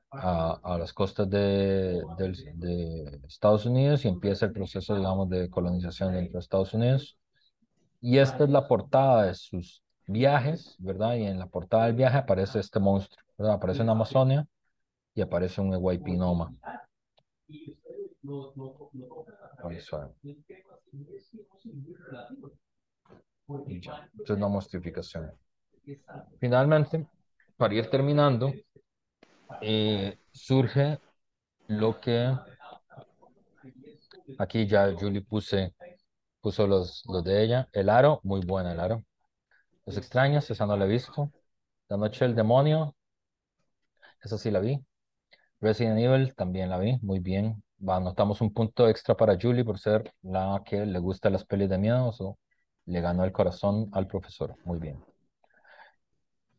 [SPEAKER 1] a, las costas de, de, Estados Unidos y empieza el proceso, digamos, de colonización dentro de Estados Unidos. Y esta es la portada de sus viajes, ¿verdad? Y en la portada del viaje aparece este monstruo, ¿verdad? Aparece en Amazonia y aparece un EYP-NOMA. Entonces no modificación. Finalmente, para ir terminando, eh, surge lo que ah, aquí ya Julie puse, puso los, los de ella. El aro, muy buena el aro. Los este, extraños, esa no la he visto. La noche del demonio, esa sí la vi. Resident Evil también la vi, muy bien. Anotamos un punto extra para Julie por ser la que le gusta las pelis de miedo, o le ganó el corazón al profesor, muy bien.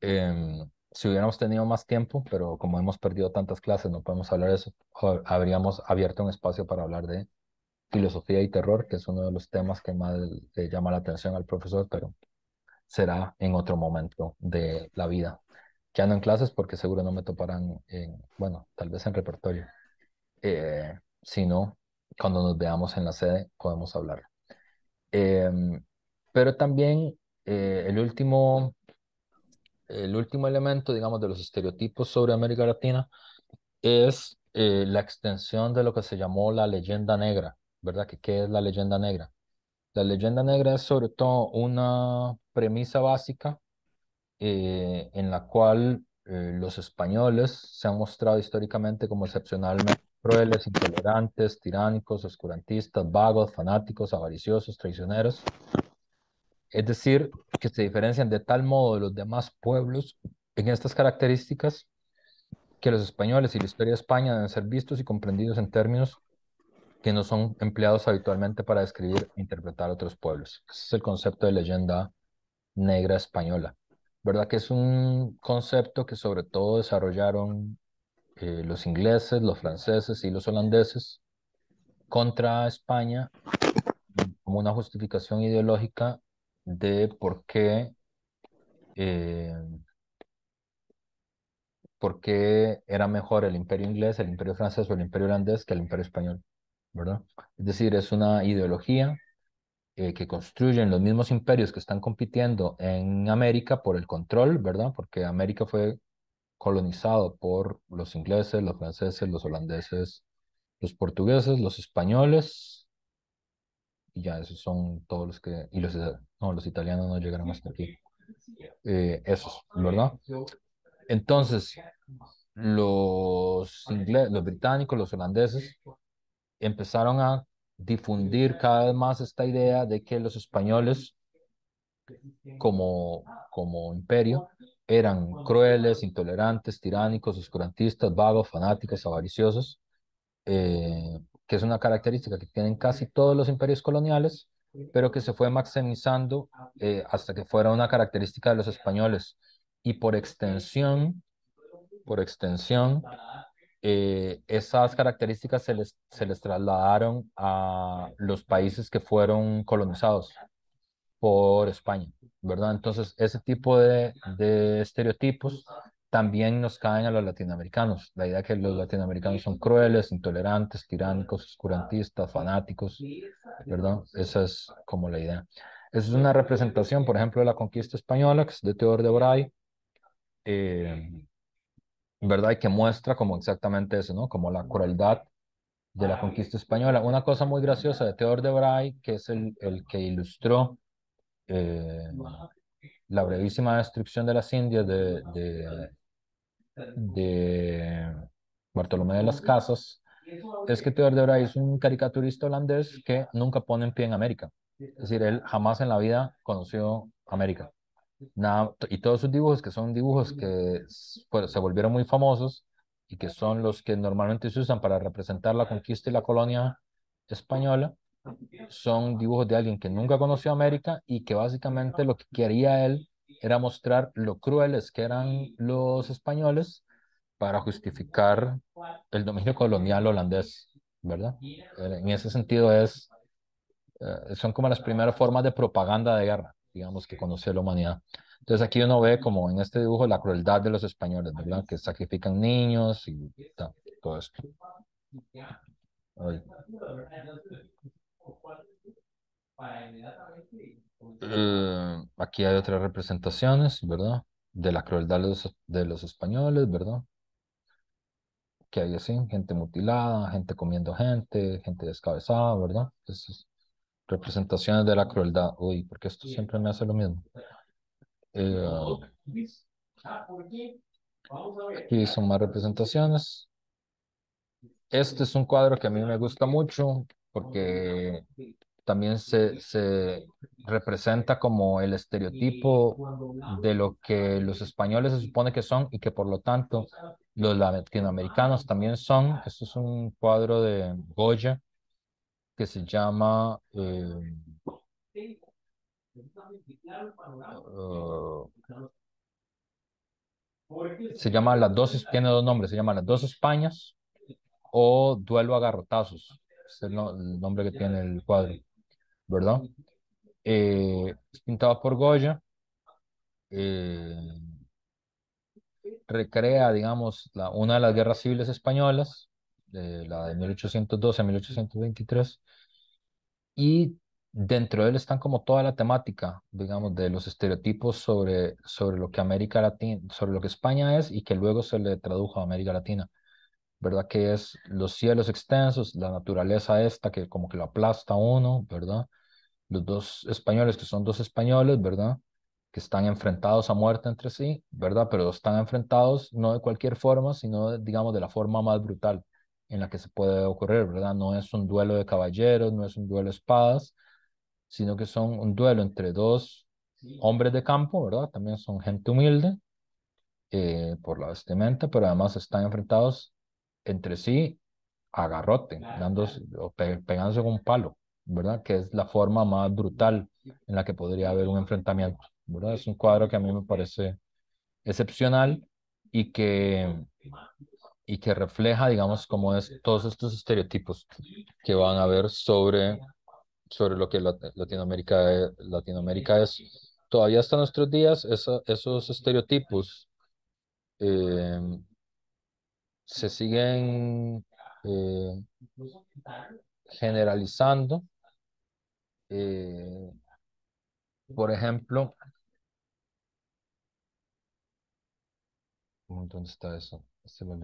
[SPEAKER 1] Em, si hubiéramos tenido más tiempo, pero como hemos perdido tantas clases, no podemos hablar de eso, habríamos abierto un espacio para hablar de filosofía y terror, que es uno de los temas que más le llama la atención al profesor, pero será en otro momento de la vida ya no en clases porque seguro no me toparán en, bueno, tal vez en repertorio. Eh, si no, cuando nos veamos en la sede podemos hablar. Em, pero también eh, el, último, el último elemento, digamos, de los estereotipos sobre América Latina es eh, la extensión de lo que se llamó la leyenda negra, ¿verdad? ¿Qué, qué es la leyenda negra? La leyenda negra es sobre todo una premisa básica eh, en la cual eh, los españoles se han mostrado históricamente como excepcionalmente crueles, intolerantes, tiránicos, oscurantistas, vagos, fanáticos, avariciosos, traicioneros. Es decir, que se diferencian de tal modo de los demás pueblos en estas características que los españoles y la historia de España deben ser vistos y comprendidos en términos que no son empleados habitualmente para describir e interpretar a otros pueblos. Ese es el concepto de leyenda negra española. ¿verdad? Que es un concepto que sobre todo desarrollaron eh, los ingleses, los franceses y los holandeses contra España como una justificación ideológica de por qué, eh, por qué era mejor el imperio inglés, el imperio francés o el imperio holandés que el imperio español, ¿verdad? Es decir, es una ideología eh, que construyen los mismos imperios que están compitiendo en América por el control, ¿verdad? Porque América fue colonizado por los ingleses, los franceses, los holandeses, los portugueses, los españoles, y ya esos son todos los que, y los, no, los italianos no llegaron hasta aquí. Eh, esos, ¿verdad? Entonces, los ingleses, los británicos, los holandeses empezaron a difundir cada vez más esta idea de que los españoles como, como imperio eran crueles, intolerantes, tiránicos, oscurantistas, vagos, fanáticos, avariciosos, eh, que es una característica que tienen casi todos los imperios coloniales, pero que se fue maximizando eh, hasta que fuera una característica de los españoles. Y por extensión, por extensión, eh, esas características se les, se les trasladaron a los países que fueron colonizados por España, ¿verdad? Entonces, ese tipo de, estereotipos también nos caen a los latinoamericanos. La idea que los latinoamericanos son crueles, intolerantes, tiránicos, oscurantistas, fanáticos, ¿verdad? Esa es como la idea. Esa es una representación, por ejemplo, de la conquista española, que es de Teodoro de Bray. Eh, ¿verdad? Y que muestra como exactamente eso, ¿no? Como la crueldad de la conquista española. Una cosa muy graciosa de Theodore de Bray, que es el, el que ilustró eh, la brevísima descripción de las Indias de, de, Bartolomé de las Casas, es que Theodore de Bray es un caricaturista holandés que nunca pone en pie en América. Es decir, él jamás en la vida conoció América y todos sus dibujos, que son dibujos que pues, se volvieron muy famosos y que son los que normalmente se usan para representar la conquista y la colonia española, son dibujos de alguien que nunca conoció América y que básicamente lo que quería él era mostrar lo crueles que eran los españoles para justificar el dominio colonial holandés, ¿verdad? Eh, en ese sentido es, eh, son como las primeras formas de propaganda de guerra digamos, que conoció la humanidad. Entonces aquí uno ve como en este dibujo la crueldad de los españoles, ¿verdad? Que sacrifican niños y todo esto. Eh, aquí hay otras representaciones, ¿verdad? De la crueldad de los, de los españoles, ¿verdad? Que hay así, gente mutilada, gente comiendo gente, gente descabezada, ¿verdad? Entonces, Representaciones de la crueldad. Uy, porque esto siempre me hace lo mismo. Eh, aquí son más representaciones. Este es un cuadro que a mí me gusta mucho porque también se, se representa como el estereotipo de lo que los españoles se supone que son y que por lo tanto los latinoamericanos también son. Esto es un cuadro de Goya se llama eh,
[SPEAKER 2] se llama las
[SPEAKER 1] dos, tiene dos nombres, se llama las dos Españas o duelo a garrotazos, es el, nombre que tiene el cuadro, ¿verdad? Eh, es pintado por Goya, eh, recrea, digamos, la, una de las guerras civiles españolas, la de 1812 a 1823, y dentro de él están como toda la temática, digamos, de los estereotipos sobre, sobre lo que América Latina, sobre lo que España es y que luego se le tradujo a América Latina, ¿verdad? Que es los cielos extensos, la naturaleza esta que como que lo aplasta uno, ¿verdad? Los dos españoles que son dos españoles, ¿verdad? Que están enfrentados a muerte entre sí, ¿verdad? Pero están enfrentados no de cualquier forma, sino, digamos, de la forma más brutal, en la que se puede ocurrir, ¿verdad? No es un duelo de caballeros, no es un duelo de espadas, sino que son un duelo entre dos hombres de campo, ¿verdad? También son gente humilde eh, por la vestimenta, pero además están enfrentados entre sí a garrote, dándose, pegándose con un palo, ¿verdad? Que es la forma más brutal en la que podría haber un enfrentamiento, ¿verdad? Es un cuadro que a mí me parece excepcional y que y que refleja, digamos, cómo es todos estos estereotipos que van a ver sobre, sobre lo que Latinoamérica es, eh, Latinoamérica es. Todavía hasta nuestros días esos estereotipos eh, se siguen eh, generalizando. por ejemplo, ¿dónde está eso? Este no.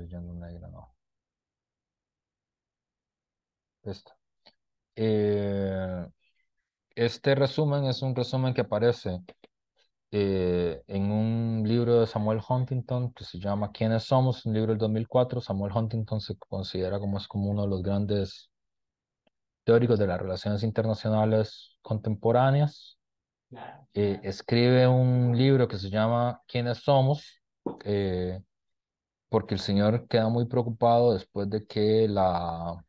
[SPEAKER 1] Eh, este resumen es un resumen que aparece eh, en un libro de Samuel Huntington que se llama ¿Quiénes somos? Un libro del 2004. Samuel Huntington se considera como, es como uno de los grandes teóricos de las relaciones internacionales contemporáneas. Eh, escribe un libro que se llama ¿Quiénes somos? porque el señor queda muy preocupado después de que la,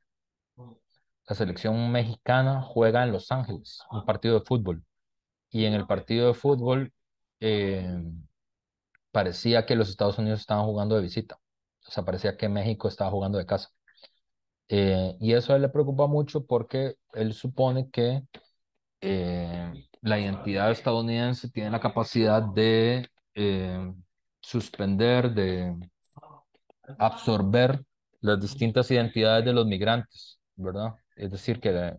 [SPEAKER 1] la selección mexicana juega en Los Ángeles, un partido de fútbol. Y en el partido de fútbol eh, parecía que los Estados Unidos estaban jugando de visita. O sea, parecía que México estaba jugando de casa. Eh, y eso él le preocupa mucho porque él supone que eh, la identidad estadounidense tiene la capacidad de suspender, de absorber las distintas identidades de los migrantes, ¿verdad? Es decir, que, la,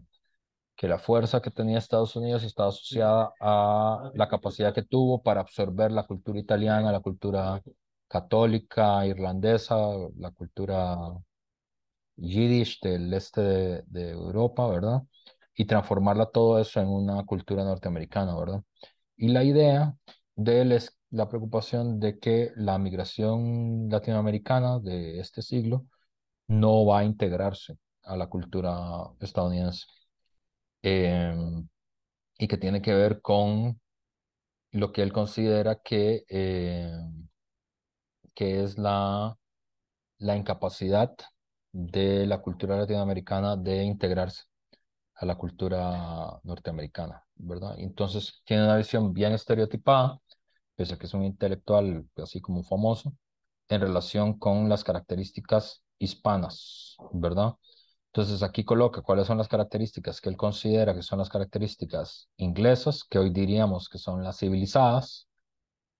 [SPEAKER 1] que la fuerza que tenía Estados Unidos estaba asociada a la capacidad que tuvo para absorber la cultura italiana, la cultura católica, irlandesa, la cultura yiddish del este de, Europa, ¿verdad? Y transformarla todo eso en una cultura norteamericana, ¿verdad? Y la idea de él es la preocupación de que la migración latinoamericana de este siglo no va a integrarse a la cultura estadounidense em, y que tiene que ver con lo que él considera que, em, que es la, la incapacidad de la cultura latinoamericana de integrarse a la cultura norteamericana, ¿verdad? Entonces tiene una visión bien estereotipada pese a que es un intelectual así como famoso, en relación con las características hispanas, ¿verdad? Entonces aquí coloca cuáles son las características que él considera que son las características inglesas, que hoy diríamos que son las civilizadas,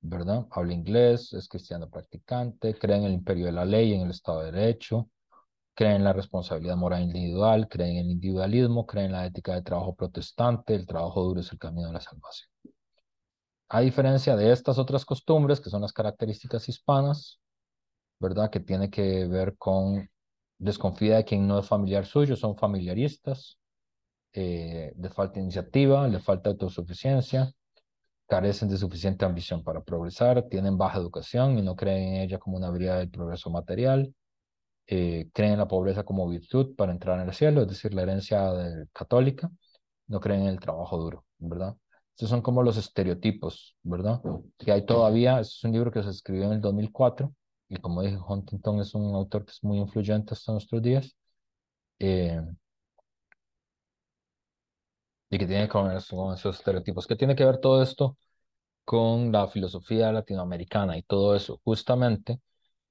[SPEAKER 1] ¿verdad? Habla inglés, es cristiano practicante, cree en el imperio de la ley, en el Estado de Derecho, cree en la responsabilidad moral individual, cree en el individualismo, cree en la ética de trabajo protestante, el trabajo duro es el camino de la salvación. A diferencia de estas otras costumbres, que son las características hispanas, ¿verdad? Que tiene que ver con desconfía de quien no es familiar suyo, son familiaristas, de eh, falta iniciativa, le falta autosuficiencia, carecen de suficiente ambición para progresar, tienen baja educación y no creen en ella como una habilidad del progreso material, eh, creen en la pobreza como virtud para entrar en el cielo, es decir, la herencia católica, no creen en el trabajo duro, ¿verdad? Estos son como los estereotipos, ¿verdad? Que hay todavía. Este es un libro que se escribió en el 2004 y como dije, Huntington es un autor que es muy influyente hasta nuestros días. Eh, y que tiene que ver con esos estereotipos. ¿Qué tiene que ver todo esto con la filosofía latinoamericana y todo eso? Justamente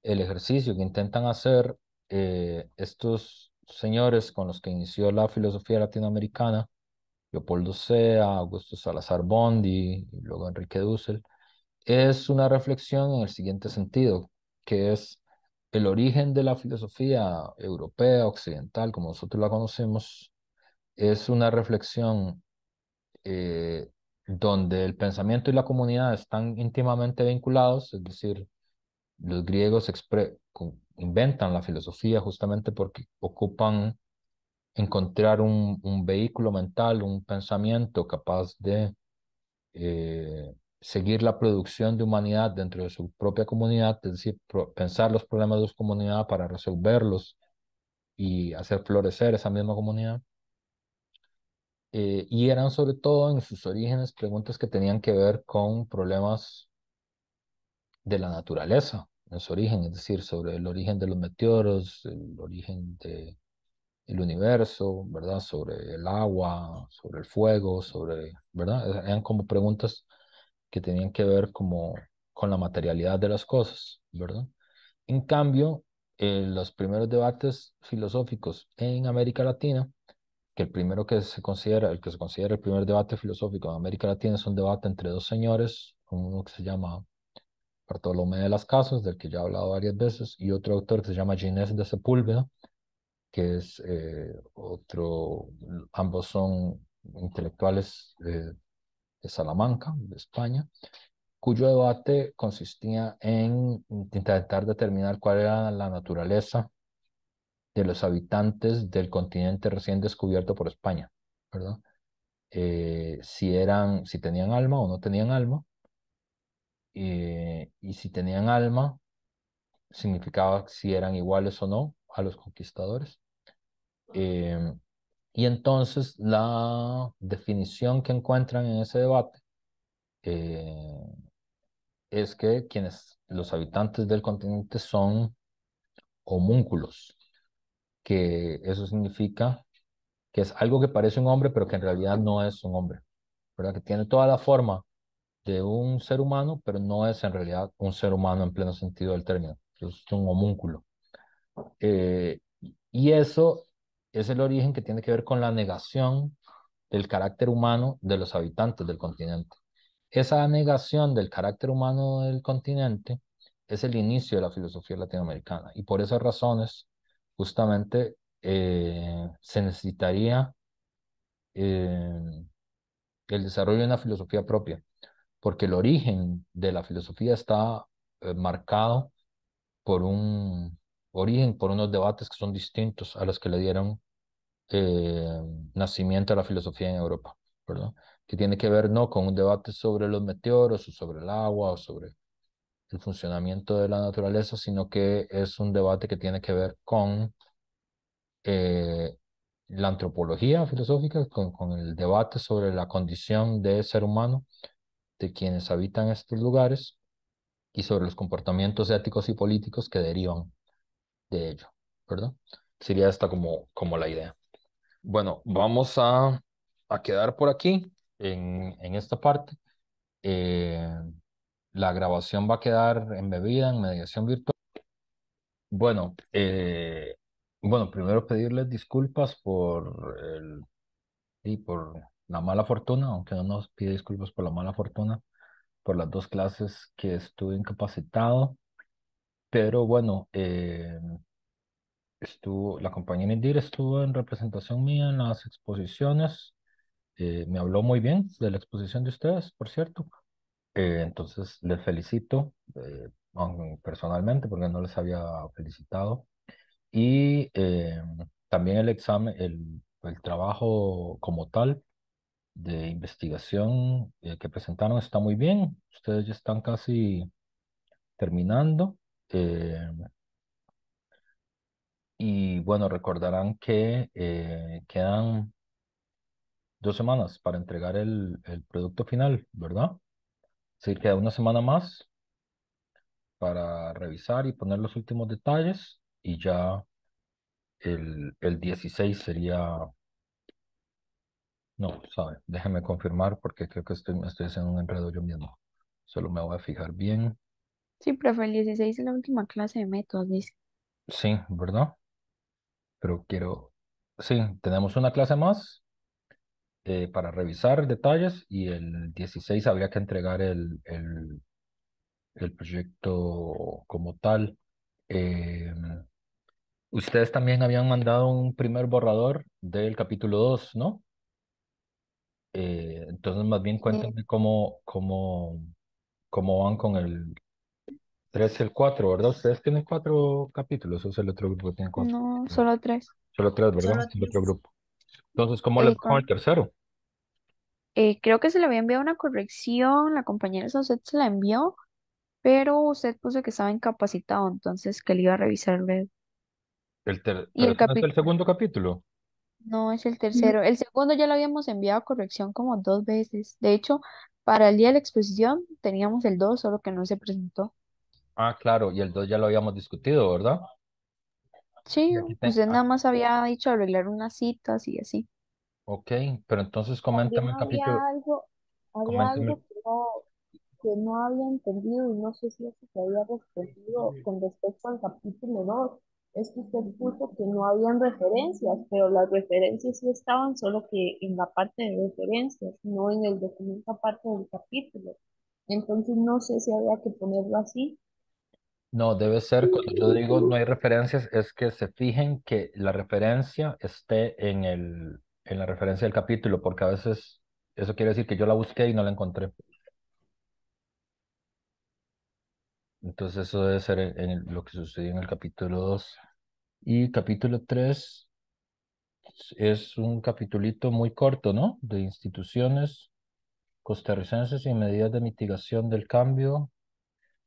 [SPEAKER 1] el ejercicio que intentan hacer eh, estos señores con los que inició la filosofía latinoamericana Leopoldo Sea, Augusto Salazar Bondi y luego Enrique Dussel, es una reflexión en el siguiente sentido, que es el origen de la filosofía europea, occidental, como nosotros la conocemos, es una reflexión eh, donde el pensamiento y la comunidad están íntimamente vinculados, es decir, los griegos inventan la filosofía justamente porque ocupan encontrar un, vehículo mental, un pensamiento capaz de eh, seguir la producción de humanidad dentro de su propia comunidad, es decir, pensar los problemas de su comunidad para resolverlos y hacer florecer esa misma comunidad. Eh, y eran sobre todo en sus orígenes preguntas que tenían que ver con problemas de la naturaleza, en su origen, es decir, sobre el origen de los meteoros, el origen de el universo, ¿verdad? Sobre el agua, sobre el fuego, sobre, ¿verdad? Eran como preguntas que tenían que ver como con la materialidad de las cosas, ¿verdad? En cambio, eh, los primeros debates filosóficos en América Latina, que el primero que se considera, el que se considera el primer debate filosófico en América Latina es un debate entre dos señores, uno que se llama Bartolomé de las Casas, del que ya he hablado varias veces, y otro autor que se llama Ginés de Sepúlveda, que es eh, otro, mm, ambos son intelectuales de Salamanca, de España, cuyo debate consistía en intentar determinar cuál era la naturaleza de los habitantes del continente recién descubierto por España, ¿verdad? Eh, si eran, si tenían alma o no tenían alma, eh, y si tenían alma, significaba si eran iguales o no, a los conquistadores. Ah. Em, y entonces la definición que encuentran en ese debate eh, es que quienes los habitantes del continente son homúnculos, que eso significa que es algo que parece un hombre, pero que en realidad no es un hombre, ¿verdad? Que tiene toda la forma de un ser humano, pero no es en realidad un ser humano en pleno sentido del término, es un homúnculo. Eh, y eso es el origen que tiene que ver con la negación del carácter humano de los habitantes del continente. Esa negación del carácter humano del continente es el inicio de la filosofía latinoamericana y por esas razones justamente eh, se necesitaría eh, el desarrollo de una filosofía propia, porque el origen de la filosofía está marcado por un origen por unos debates que son distintos a los que le dieron eh, nacimiento a la filosofía en Europa, Que tiene que ver no con un debate sobre los meteoros o sobre el agua o sobre el funcionamiento de la naturaleza, sino que es un debate que tiene que ver con eh, la antropología filosófica, con el debate sobre la condición de ser humano de quienes habitan estos lugares y sobre los comportamientos éticos y políticos que derivan de ello, ¿verdad? Sería esta como, como la idea. Bueno, vamos a, a quedar por aquí, en, en esta parte. Eh, la grabación va a quedar embebida en mediación virtual. Bueno, eh, bueno, primero pedirles disculpas por y por la mala fortuna, aunque no nos pide disculpas por la mala fortuna, por las dos clases que estuve incapacitado. Pero bueno, eh, estuvo, la compañía Indir estuvo en representación mía en las exposiciones. Eh, me habló muy bien de la exposición de ustedes, por cierto. Eh, entonces les felicito personalmente porque no les había felicitado. Y también el examen, el, el trabajo como tal de investigación que presentaron está muy bien. Ustedes ya están casi terminando. Eh, y bueno, recordarán que eh, quedan dos semanas para entregar el, el producto final, ¿verdad? Sí, queda una semana más para revisar y poner los últimos detalles y ya el, el 16 sería... No, sabe, déjeme confirmar porque creo que estoy, estoy haciendo un enredo yo mismo. Solo me voy a fijar bien.
[SPEAKER 5] Sí, profe, el 16 es la última clase de métodos, dice.
[SPEAKER 1] Sí, ¿verdad? Pero quiero, sí, tenemos una clase más eh, para revisar detalles y el 16 habría que entregar el, el, proyecto como tal. Em, ustedes también habían mandado un primer borrador del capítulo 2, ¿no? Eh, entonces, más bien cuéntenme cómo, cómo, cómo van con el, Tres, el cuatro, ¿verdad? Ustedes tienen cuatro capítulos, o es el otro grupo que tiene
[SPEAKER 5] cuatro. No, solo tres.
[SPEAKER 1] Solo tres, ¿verdad? el otro grupo. Entonces, ¿cómo le el tercero?
[SPEAKER 5] Eh, creo que se le había enviado una corrección, la compañera usted se la envió, pero usted puso que estaba incapacitado, entonces que le iba a revisar
[SPEAKER 1] El ter el el segundo capítulo?
[SPEAKER 5] No, es el tercero. El segundo ya lo habíamos enviado a corrección como dos veces. De hecho, para el día de la exposición teníamos el dos, solo que no se presentó.
[SPEAKER 1] Ah, claro, y el 2 ya lo habíamos discutido, ¿verdad?
[SPEAKER 5] Sí, Pues nada más había dicho arreglar unas citas y así.
[SPEAKER 1] ok, pero entonces coméntame el había capítulo,
[SPEAKER 4] algo,
[SPEAKER 5] había algo que no, había entendido
[SPEAKER 4] y no sé si eso se había respondido con respecto al capítulo 2. Es que usted puso que no habían referencias, pero las referencias sí estaban, solo que en la parte de referencias, no en el documento aparte del capítulo. Entonces no sé si había que ponerlo así
[SPEAKER 1] no, debe ser, cuando yo digo no hay referencias, es que se fijen que la referencia esté en, el, en la referencia del capítulo, porque a veces eso quiere decir que yo la busqué y no la encontré. Entonces eso debe ser en lo que sucedió en el capítulo 2. Y capítulo 3 es un capitulito muy corto, ¿no? De instituciones costarricenses y medidas de mitigación del cambio,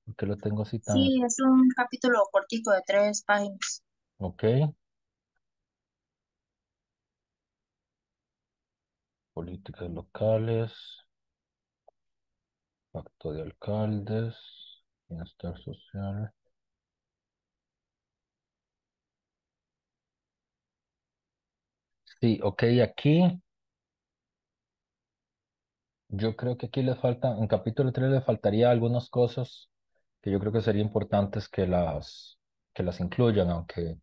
[SPEAKER 1] porque lo tengo citado. Sí,
[SPEAKER 5] es un capítulo cortito de tres páginas.
[SPEAKER 1] Ok, políticas locales, pacto de alcaldes,
[SPEAKER 2] bienestar social.
[SPEAKER 1] Sí, ok, aquí yo creo que aquí le falta, en capítulo tres le faltaría algunas cosas que yo creo que sería importante es que las, que las incluyan, aunque,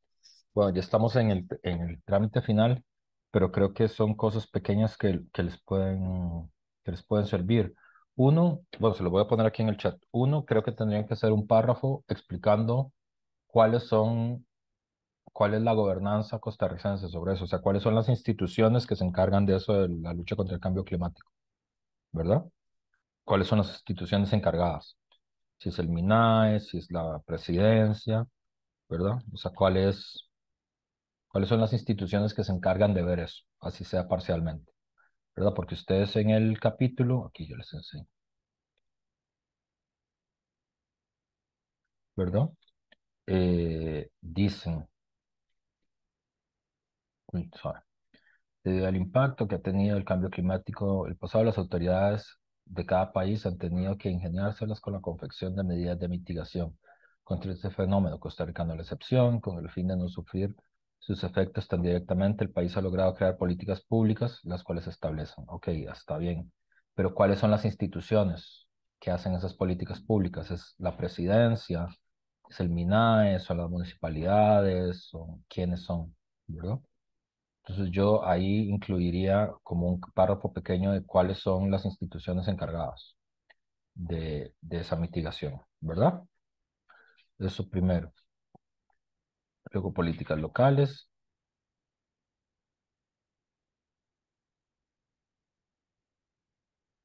[SPEAKER 1] bueno, ya estamos en el, en el trámite final, pero creo que son cosas pequeñas que, que, les, pueden, que les pueden servir. Uno, bueno, se lo voy a poner aquí en el chat. Uno, creo que tendrían que hacer un párrafo explicando cuáles son, cuál es la gobernanza costarricense sobre eso, o sea, cuáles son las instituciones que se encargan de eso, de la lucha contra el cambio climático, ¿verdad? ¿Cuáles son las instituciones encargadas? si es el MINAE, si es la presidencia, ¿verdad? O sea, ¿cuál cuáles son las instituciones que se encargan de ver eso, así sea parcialmente, ¿verdad? Porque ustedes en el capítulo, aquí yo les enseño, ¿verdad? Eh, dicen, debido al impacto que ha tenido el cambio climático el pasado, las autoridades de cada país han tenido que ingeniárselas con la confección de medidas de mitigación contra este fenómeno. Costa Rica la excepción, con el fin de no sufrir sus efectos tan directamente, el país ha logrado crear políticas públicas, las cuales establecen, ok, está bien, pero ¿cuáles son las instituciones que hacen esas políticas públicas? ¿Es la presidencia? ¿Es el MINAE? ¿Son las municipalidades? ¿Son quiénes son? ¿Verdad? Entonces yo ahí incluiría como un párrafo pequeño de cuáles son las instituciones encargadas de, de esa mitigación, ¿verdad? Eso primero. Luego políticas locales.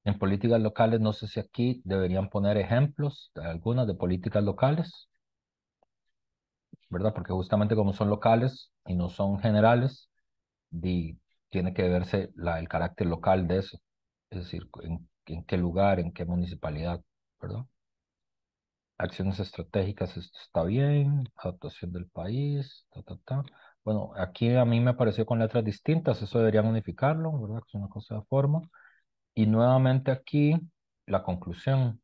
[SPEAKER 1] En políticas locales, no sé si aquí deberían poner ejemplos de algunas de políticas locales, ¿verdad? Porque justamente como son locales y no son generales, tiene que verse el carácter local de eso, es decir, en, qué lugar, en qué municipalidad, ¿verdad? Acciones estratégicas, esto está bien, adaptación del país, ta, ta, ta. Bueno, aquí a mí me apareció con letras distintas, eso deberían unificarlo, ¿verdad? Que es una cosa de forma. Y nuevamente aquí la conclusión.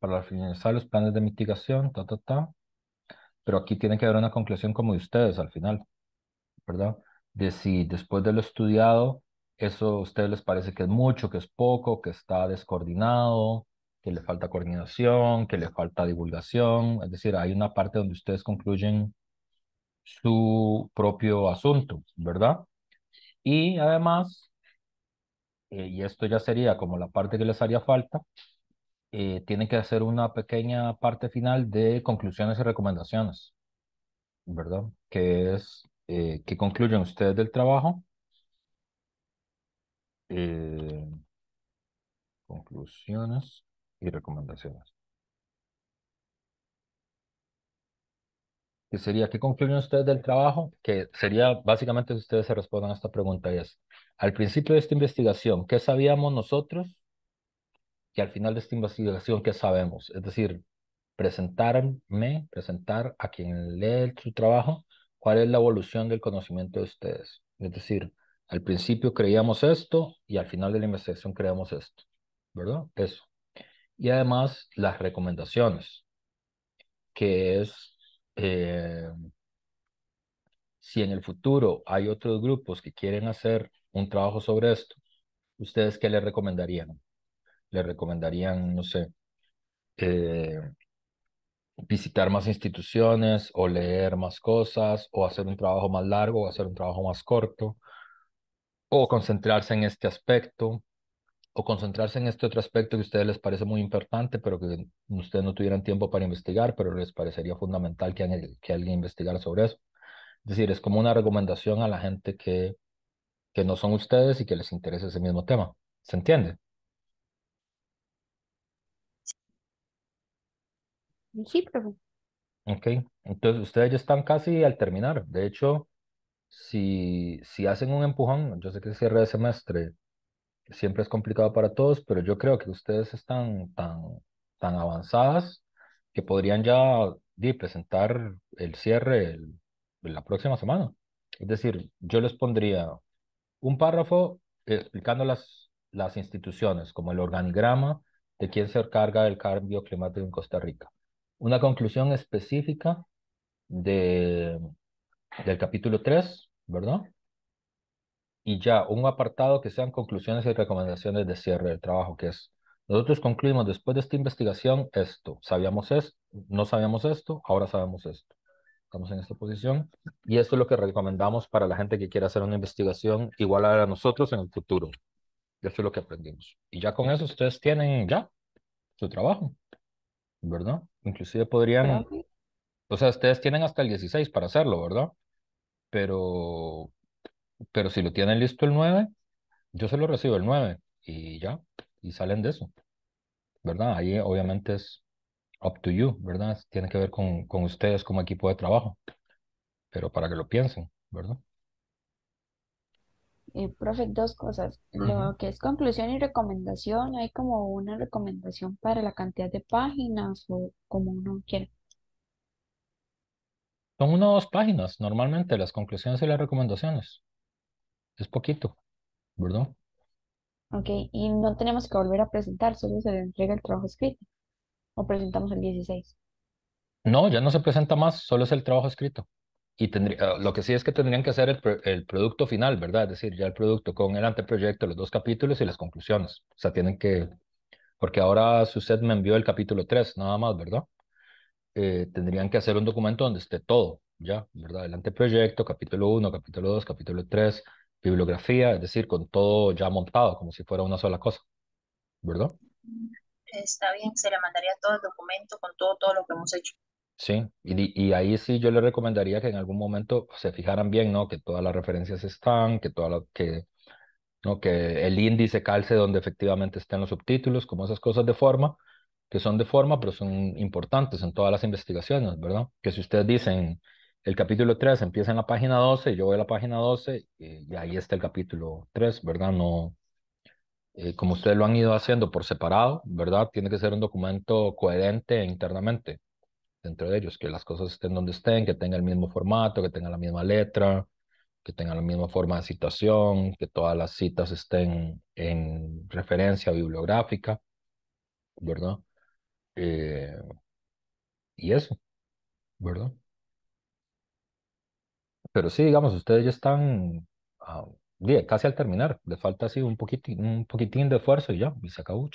[SPEAKER 1] Para finalizar los planes de mitigación, ta, ta, ta. Pero aquí tiene que haber una conclusión como de ustedes al final. ¿verdad? De si después de lo estudiado, eso a ustedes les parece que es mucho, que es poco, que está descoordinado, que le falta coordinación, que le falta divulgación. Es decir, hay una parte donde ustedes concluyen su propio asunto, ¿verdad? Y además, eh, y esto ya sería como la parte que les haría falta, eh, tienen que hacer una pequeña parte final de conclusiones y recomendaciones, ¿verdad? Que es eh, ¿qué concluyen ustedes del trabajo? Eh, conclusiones y recomendaciones. ¿Qué sería? ¿Qué concluyen ustedes del trabajo? Que sería básicamente si ustedes se respondan a esta pregunta es, al principio de esta investigación, ¿qué sabíamos nosotros? Y al final de esta investigación, ¿qué sabemos? Es decir, presentarme, presentar a quien lee su trabajo cuál es la evolución del conocimiento de ustedes. Es decir, al principio creíamos esto y al final de la investigación creamos esto, ¿verdad? Eso. Y además las recomendaciones, que es eh, si en el futuro hay otros grupos que quieren hacer un trabajo sobre esto, ¿ustedes qué les recomendarían? ¿Le recomendarían, no sé, eh, visitar más instituciones o leer más cosas o hacer un trabajo más largo o hacer un trabajo más corto o concentrarse en este aspecto o concentrarse en este otro aspecto que a ustedes les parece muy importante, pero que ustedes no tuvieran tiempo para investigar, pero les parecería fundamental que, alguien investigara sobre eso. Es decir, es como una recomendación a la gente que, que no son ustedes y que les interesa ese mismo tema. ¿Se entiende? Sí, Ok, entonces ustedes ya están casi al terminar. De hecho, si, si hacen un empujón, yo sé que el cierre de semestre siempre es complicado para todos, pero yo creo que ustedes están tan, tan avanzadas que podrían ya presentar el cierre la próxima semana. Es decir, yo les pondría un párrafo explicando las, las instituciones, como el organigrama de quién se encarga del cambio climático en Costa Rica una conclusión específica de, del capítulo 3, ¿verdad? Y ya un apartado que sean conclusiones y recomendaciones de cierre del trabajo, que es, nosotros concluimos después de esta investigación esto, sabíamos esto, no sabíamos esto, ahora sabemos esto estamos en esta posición. Y esto es lo que recomendamos para la gente que quiera hacer una investigación igual a nosotros en el futuro. Eso es lo que aprendimos. Y ya con eso ustedes tienen ya su trabajo, ¿verdad? Inclusive podrían, o sea, ustedes tienen hasta el 16 para hacerlo, ¿verdad? Pero, pero si lo tienen listo el 9, yo se lo recibo el 9 y ya, y salen de eso, ¿verdad? Ahí obviamente es up to you, ¿verdad? Tiene que ver con, con ustedes como equipo de trabajo, pero para que lo piensen, ¿verdad?
[SPEAKER 5] Eh, profe, dos cosas. Lo que es conclusión y recomendación, hay como una recomendación para la cantidad de páginas o como uno quiera.
[SPEAKER 1] Son una o dos páginas, normalmente, las conclusiones y las recomendaciones. Es poquito, ¿verdad?
[SPEAKER 5] Ok, y no tenemos que volver a presentar, solo se le entrega el trabajo escrito. ¿O presentamos el 16?
[SPEAKER 1] No, ya no se presenta más, solo es el trabajo escrito. Y tendría, ah, lo que sí es que tendrían que hacer el, producto final, ¿verdad? Es decir, ya el producto con el anteproyecto, los dos capítulos y las conclusiones. O sea, tienen que, porque ahora usted me envió el capítulo 3, nada más, ¿verdad? Eh, tendrían que hacer un documento donde esté todo, ¿ya? ¿Verdad? El anteproyecto, capítulo 1, capítulo 2, capítulo 3, bibliografía, es decir, con todo ya montado, como si fuera una sola cosa, ¿verdad?
[SPEAKER 2] Está bien, se le mandaría todo el documento con todo, todo lo que hemos hecho.
[SPEAKER 1] Sí, y, ahí sí yo le recomendaría que en algún momento se fijaran bien, ¿no? Que todas las referencias están, que todas que, ¿no? Que el índice calce donde efectivamente estén los subtítulos, como esas cosas de forma, que son de forma, pero son importantes en todas las investigaciones, ¿verdad? Que si ustedes dicen el capítulo 3 empieza en la página 12, yo voy a la página 12 eh, y ahí está el capítulo 3, ¿verdad? No, eh, como ustedes lo han ido haciendo por separado, ¿verdad? Tiene que ser un documento coherente internamente dentro de ellos, que las cosas estén donde estén, que tengan el mismo formato, que tengan la misma letra, que tengan la misma forma de citación, que todas las citas estén en referencia bibliográfica, ¿verdad? Eh, y eso, ¿verdad? Pero sí, digamos, ustedes ya están casi al terminar, le falta así un poquitín, un poquitín de esfuerzo y ya, y se acabó.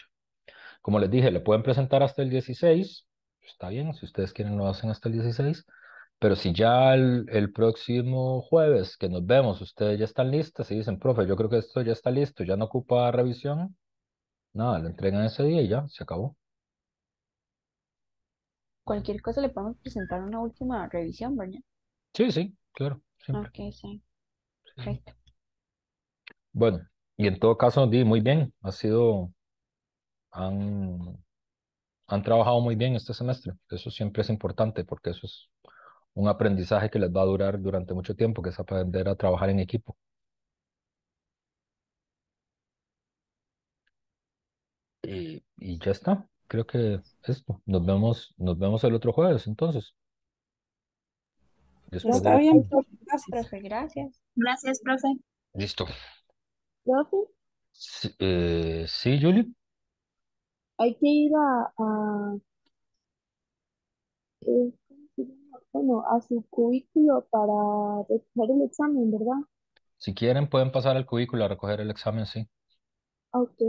[SPEAKER 1] Como les dije, le pueden presentar hasta el 16, está bien, si ustedes quieren lo hacen hasta el 16, pero si ya el, próximo jueves que nos vemos, ustedes ya están listas y dicen, profe, yo creo que esto ya está listo, ya no ocupa revisión, nada, lo entregan ese día y ya, se acabó.
[SPEAKER 5] Cualquier cosa le podemos presentar una última revisión, ¿verdad?
[SPEAKER 1] Sí, sí, claro.
[SPEAKER 5] Ok, sí. Perfecto.
[SPEAKER 1] Bueno, y en todo caso, Di, muy bien, ha sido, han han trabajado muy bien este semestre. Eso siempre es importante porque eso es un aprendizaje que les va a durar durante mucho tiempo, que es aprender a trabajar en equipo. Y, ya está. Creo que esto. Nos vemos, nos vemos el otro jueves, entonces. Está bien,
[SPEAKER 5] gracias, profe, gracias. Gracias, profe.
[SPEAKER 1] Listo. Sí, eh, sí, Julie
[SPEAKER 5] hay que ir a,
[SPEAKER 4] eh, a su cubículo para recoger el examen, ¿verdad?
[SPEAKER 1] Si quieren, pueden pasar al cubículo a recoger el examen, sí.
[SPEAKER 4] Ok.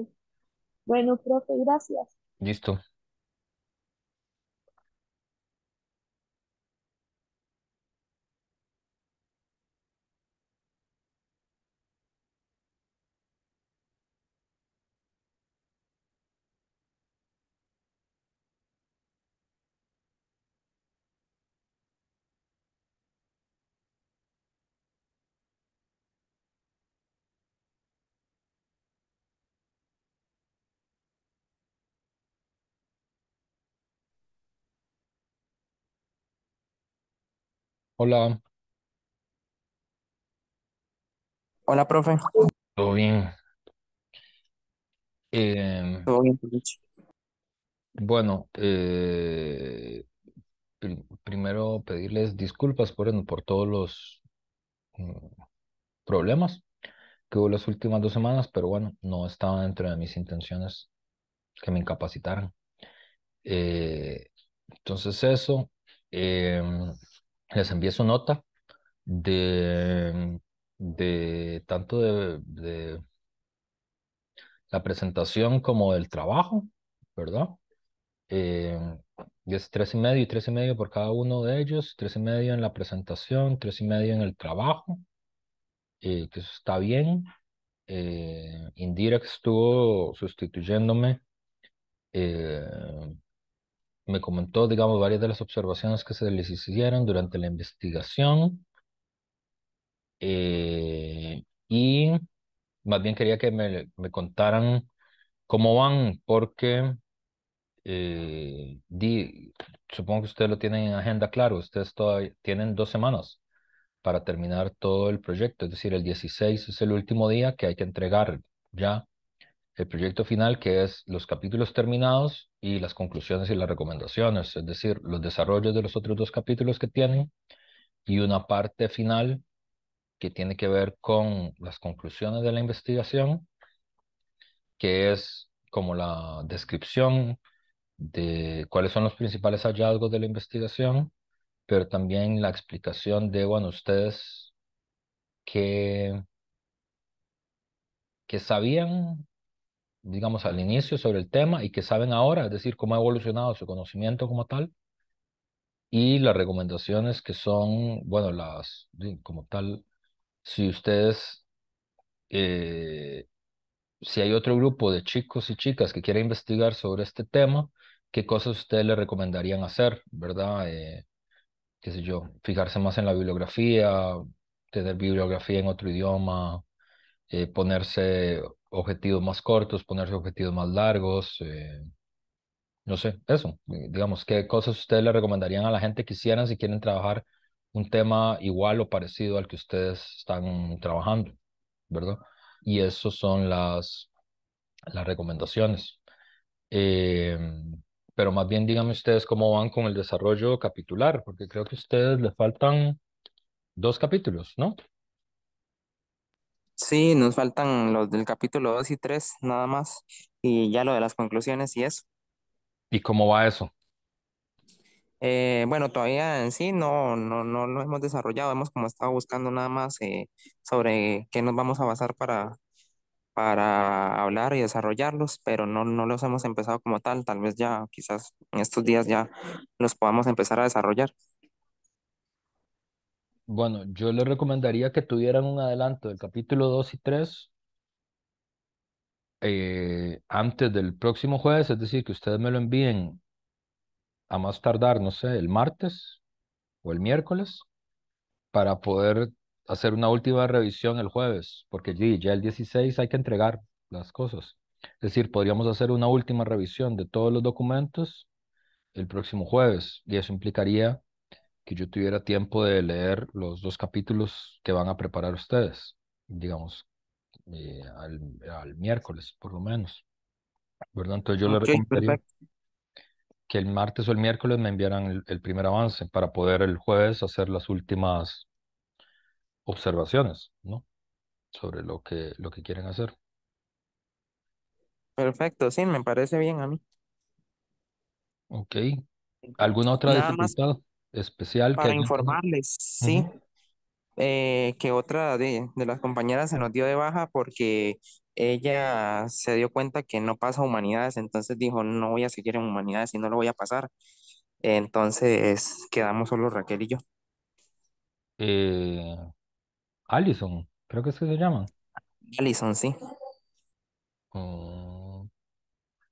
[SPEAKER 4] Bueno, profe, gracias.
[SPEAKER 1] Listo.
[SPEAKER 2] Hola, Hola, profe. todo bien.
[SPEAKER 1] Em, ¿Todo bien, bueno, eh, primero pedirles disculpas por, por todos los mm, problemas que hubo las últimas dos semanas, pero bueno, no estaba dentro de mis intenciones que me incapacitaran. Eh, entonces eso, em, les envié su nota de, tanto de, la presentación como del trabajo, ¿verdad? Eh, y es tres y medio y tres y medio por cada uno de ellos, tres y medio en la presentación, tres y medio en el trabajo, eh, que eso está bien. Eh, Indirect estuvo sustituyéndome, me comentó, digamos, varias de las observaciones que se les hicieron durante la investigación. Eh, y más bien quería que me, contaran cómo van, porque eh, supongo que ustedes lo tienen en agenda claro, ustedes todavía tienen dos semanas para terminar todo el proyecto, es decir, el 16 es el último día que hay que entregar ya el proyecto final, que es los capítulos terminados y las conclusiones y las recomendaciones, es decir, los desarrollos de los otros dos capítulos que tienen y una parte final que tiene que ver con las conclusiones de la investigación, que es como la descripción de cuáles son los principales hallazgos de la investigación, pero también la explicación de, bueno, ustedes que sabían digamos, al inicio sobre el tema y que saben ahora, es decir, cómo ha evolucionado su conocimiento como tal. Y las recomendaciones que son, bueno, las, como tal, si ustedes, eh, si hay otro grupo de chicos y chicas que quiera investigar sobre este tema, ¿qué cosas ustedes le recomendarían hacer, verdad? Eh, qué sé yo, fijarse más en la bibliografía, tener bibliografía en otro idioma, eh, ponerse objetivos más cortos, ponerse objetivos más largos. Eh, no sé, eso. Eh, digamos, ¿qué cosas ustedes le recomendarían a la gente que hicieran si quieren trabajar un tema igual o parecido al que ustedes están trabajando? ¿Verdad? Y esas son las, las recomendaciones. Em, pero más bien díganme ustedes cómo van con el desarrollo capitular, porque creo que ustedes le faltan dos capítulos, ¿no?
[SPEAKER 6] Sí, nos faltan los del capítulo 2 y 3 nada más y ya lo de las conclusiones y eso. ¿Y cómo va eso? Eh, bueno, todavía en sí no, no, no lo hemos desarrollado, hemos como estado buscando nada más eh, sobre qué nos vamos a basar para, para hablar y desarrollarlos, pero no, no los hemos empezado como tal, tal vez ya, quizás en estos días ya los podamos empezar a desarrollar.
[SPEAKER 1] Bueno, yo les recomendaría que tuvieran un adelanto del capítulo 2 y 3 eh, antes del próximo jueves, es decir, que ustedes me lo envíen a más tardar, no sé, el martes o el miércoles, para poder hacer una última revisión el jueves, porque ya el 16 hay que entregar las cosas. Es decir, podríamos hacer una última revisión de todos los documentos el próximo jueves, y eso implicaría que yo tuviera tiempo de leer los dos capítulos que van a preparar ustedes, digamos, eh, al, miércoles, por lo menos. ¿Verdad? Entonces yo le recomendaría que el martes o el miércoles me enviaran el, primer avance para poder el jueves hacer las últimas observaciones, ¿no? Sobre lo que, lo que quieren hacer.
[SPEAKER 6] Perfecto, sí, me parece bien a mí. Ok. ¿Alguna otra Nada dificultad?
[SPEAKER 1] especial. Para
[SPEAKER 6] informarles, sí, eh, que otra de, las compañeras se nos dio de baja porque ella se dio cuenta que no pasa humanidades, entonces dijo, no voy a seguir en humanidades y no lo voy a pasar. Entonces quedamos solo Raquel y yo.
[SPEAKER 1] Eh, Allison, creo que es se llama. Allison, sí. Oh.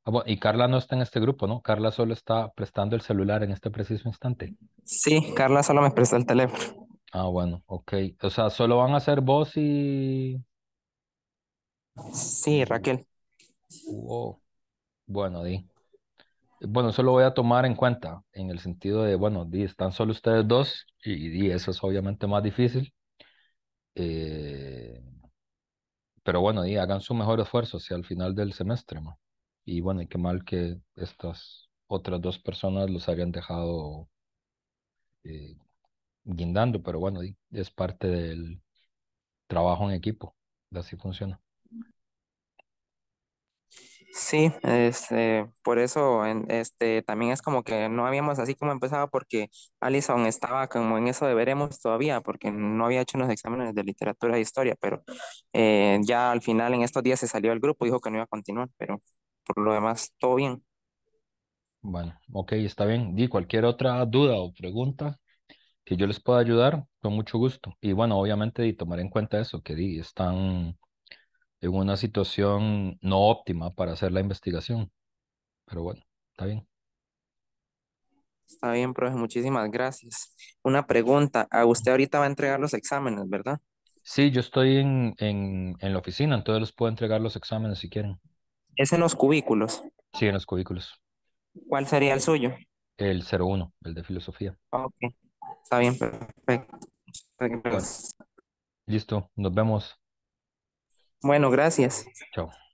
[SPEAKER 1] Ah, y Carla no está en este grupo, ¿no? Carla solo está prestando el celular en este preciso instante.
[SPEAKER 6] Sí, Carla solo me presta el teléfono. Ah, bueno,
[SPEAKER 1] ok. O sea, solo van a ser vos y... Sí, Raquel. Wow. Bueno, Di. Bueno, eso lo voy a tomar en cuenta, en el sentido de, bueno, Di, están solo ustedes dos y, Di, eso es obviamente más difícil. Eh, pero bueno, Di, hagan su mejor esfuerzo hacia el final del semestre, ¿no? Y bueno, qué mal que estas otras dos personas los hayan dejado eh, guindando, pero bueno, es parte del trabajo en equipo, así funciona.
[SPEAKER 6] Sí, este, por eso este, también es como que no habíamos así como empezado porque Allison estaba como en eso de veremos todavía porque no había hecho unos exámenes de literatura e historia, pero eh, ya al final en estos días se salió el grupo, dijo que no iba a continuar, pero por lo demás, todo bien.
[SPEAKER 1] Bueno, ok, está bien. Di cualquier otra duda o pregunta que yo les pueda ayudar, con mucho gusto. Y bueno, obviamente, di, tomar en cuenta eso, que di, están en una situación no óptima para hacer la investigación. Pero bueno, está bien.
[SPEAKER 6] Está bien, profe, muchísimas gracias. Una pregunta, a ah, usted ahorita va a entregar los exámenes, ¿verdad?
[SPEAKER 1] Sí, yo estoy en, en, en la oficina, entonces les puedo entregar los
[SPEAKER 6] exámenes si quieren. Es en los cubículos.
[SPEAKER 1] Sí, en los cubículos.
[SPEAKER 6] ¿Cuál sería el suyo?
[SPEAKER 1] El 01, el de filosofía.
[SPEAKER 6] Ok, está bien, perfecto.
[SPEAKER 1] listo, nos vemos.
[SPEAKER 6] Bueno, gracias.
[SPEAKER 2] Chao.